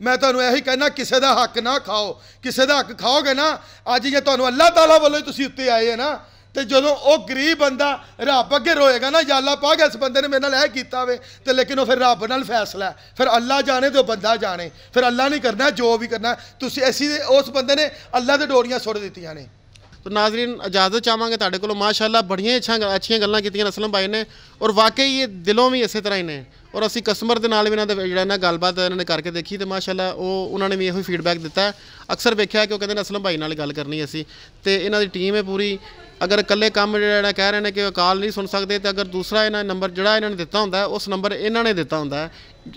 मैं थोड़ा यही कहना किसी का हक ना खाओ किसी का हक खाओगे ना अज जो थोड़ा अल्लाह तला वालों ही तुम उत्ते आए हैं ना तो जो वो गरीब बंदा रब अगे रोएगा ना जाला पाग इस बंद ने मेरे ना किया वे तो लेकिन वो फिर रब न फैसला है फिर अल्लाह जाने तो बंदा जाने फिर अल्लाह नहीं करना जो भी करना तुम असी उस बंद ने अल्लाह के डोरिया सुट दी ने तो नाजरीन इजाजत चाहवागे माशाला बड़ी अच्छा अच्छी गल्ला असलम भाई ने ਔਰ ਵਾਕਈ ਇਹ ਦਿਲੋਂ ਵੀ ਇਸੇ ਤਰ੍ਹਾਂ ਹੀ ਨੇ ਔਰ ਅਸੀਂ ਕਸਟਮਰ ਦੇ ਨਾਲ ਵੀ ਇਹਨਾਂ ਦਾ ਜਿਹੜਾ ਨਾ ਗੱਲਬਾਤ ਇਹਨਾਂ ਨੇ ਕਰਕੇ ਦੇਖੀ ਤੇ ਮਾਸ਼ਾਅੱਲਾ ਉਹ ਉਹਨਾਂ ਨੇ ਵੀ ਇਹੋ ਫੀਡਬੈਕ ਦਿੱਤਾ ਅਕਸਰ ਵੇਖਿਆ ਕਿ ਉਹ ਕਹਿੰਦੇ ਨੇ ਅਸਲਮ ਭਾਈ ਨਾਲ ਗੱਲ ਕਰਨੀ ਅਸੀਂ ਤੇ ਇਹਨਾਂ ਦੀ ਟੀਮ ਹੈ ਪੂਰੀ ਅਗਰ ਇਕੱਲੇ ਕੰਮ ਜਿਹੜਾ ਕਹਿ ਰਹੇ ਨੇ ਕਿ ਉਹ ਕਾਲ ਨਹੀਂ ਸੁਣ ਸਕਦੇ ਤੇ ਅਗਰ ਦੂਸਰਾ ਇਹਨਾਂ ਨੰਬਰ ਜਿਹੜਾ ਇਹਨਾਂ ਨੇ ਦਿੱਤਾ ਹੁੰਦਾ ਉਸ ਨੰਬਰ ਇਹਨਾਂ ਨੇ ਦਿੱਤਾ ਹੁੰਦਾ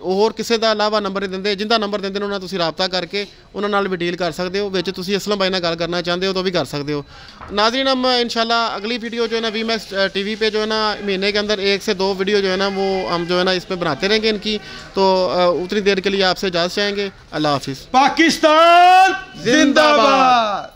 ਹੋਰ ਕਿਸੇ ਦਾ ਇਲਾਵਾ ਨੰਬਰ ਨਹੀਂ ਦਿੰਦੇ ਜਿੰਦਾ ਨੰਬਰ ਦਿੰਦੇ ਨੇ ਉਹਨਾਂ ਤੁਸੀਂ ਰਾਬਤਾ ਕਰਕੇ ਉਹਨਾਂ ਨਾਲ ਵੀ ਡੀਲ ਕਰ ਸਕਦੇ ਹੋ ਵਿੱਚ ਤੁਸੀਂ ਅਸਲਮ ਭਾਈ ਨਾਲ ਗੱਲ ਕਰਨਾ ਚਾਹੁੰਦੇ ਹੋ ਤਾਂ ਵੀ ਕਰ ਸਕਦੇ ਹੋ ਨਾਜ਼ਰੀਨ ਅਮ ਇਨਸ਼ਾਅੱਲਾ ਅਗਲੀ ਵੀਡੀਓ ਜੋ ਹੈ ਨਾ ਵੀਮੈਕਸ ਟੀਵੀ ਪੇ ਜੋ ਹੈ ਨਾ ਮਹੀਨੇ ਕੇ ਅੰਦਰ ਇਹ एक से दो वीडियो जो है ना वो हम जो है ना इसमें बनाते रहेंगे इनकी तो उतनी देर के लिए आपसे इजाज़त चाहेंगे अल्लाह हाफिज़ पाकिस्तान जिंदाबाद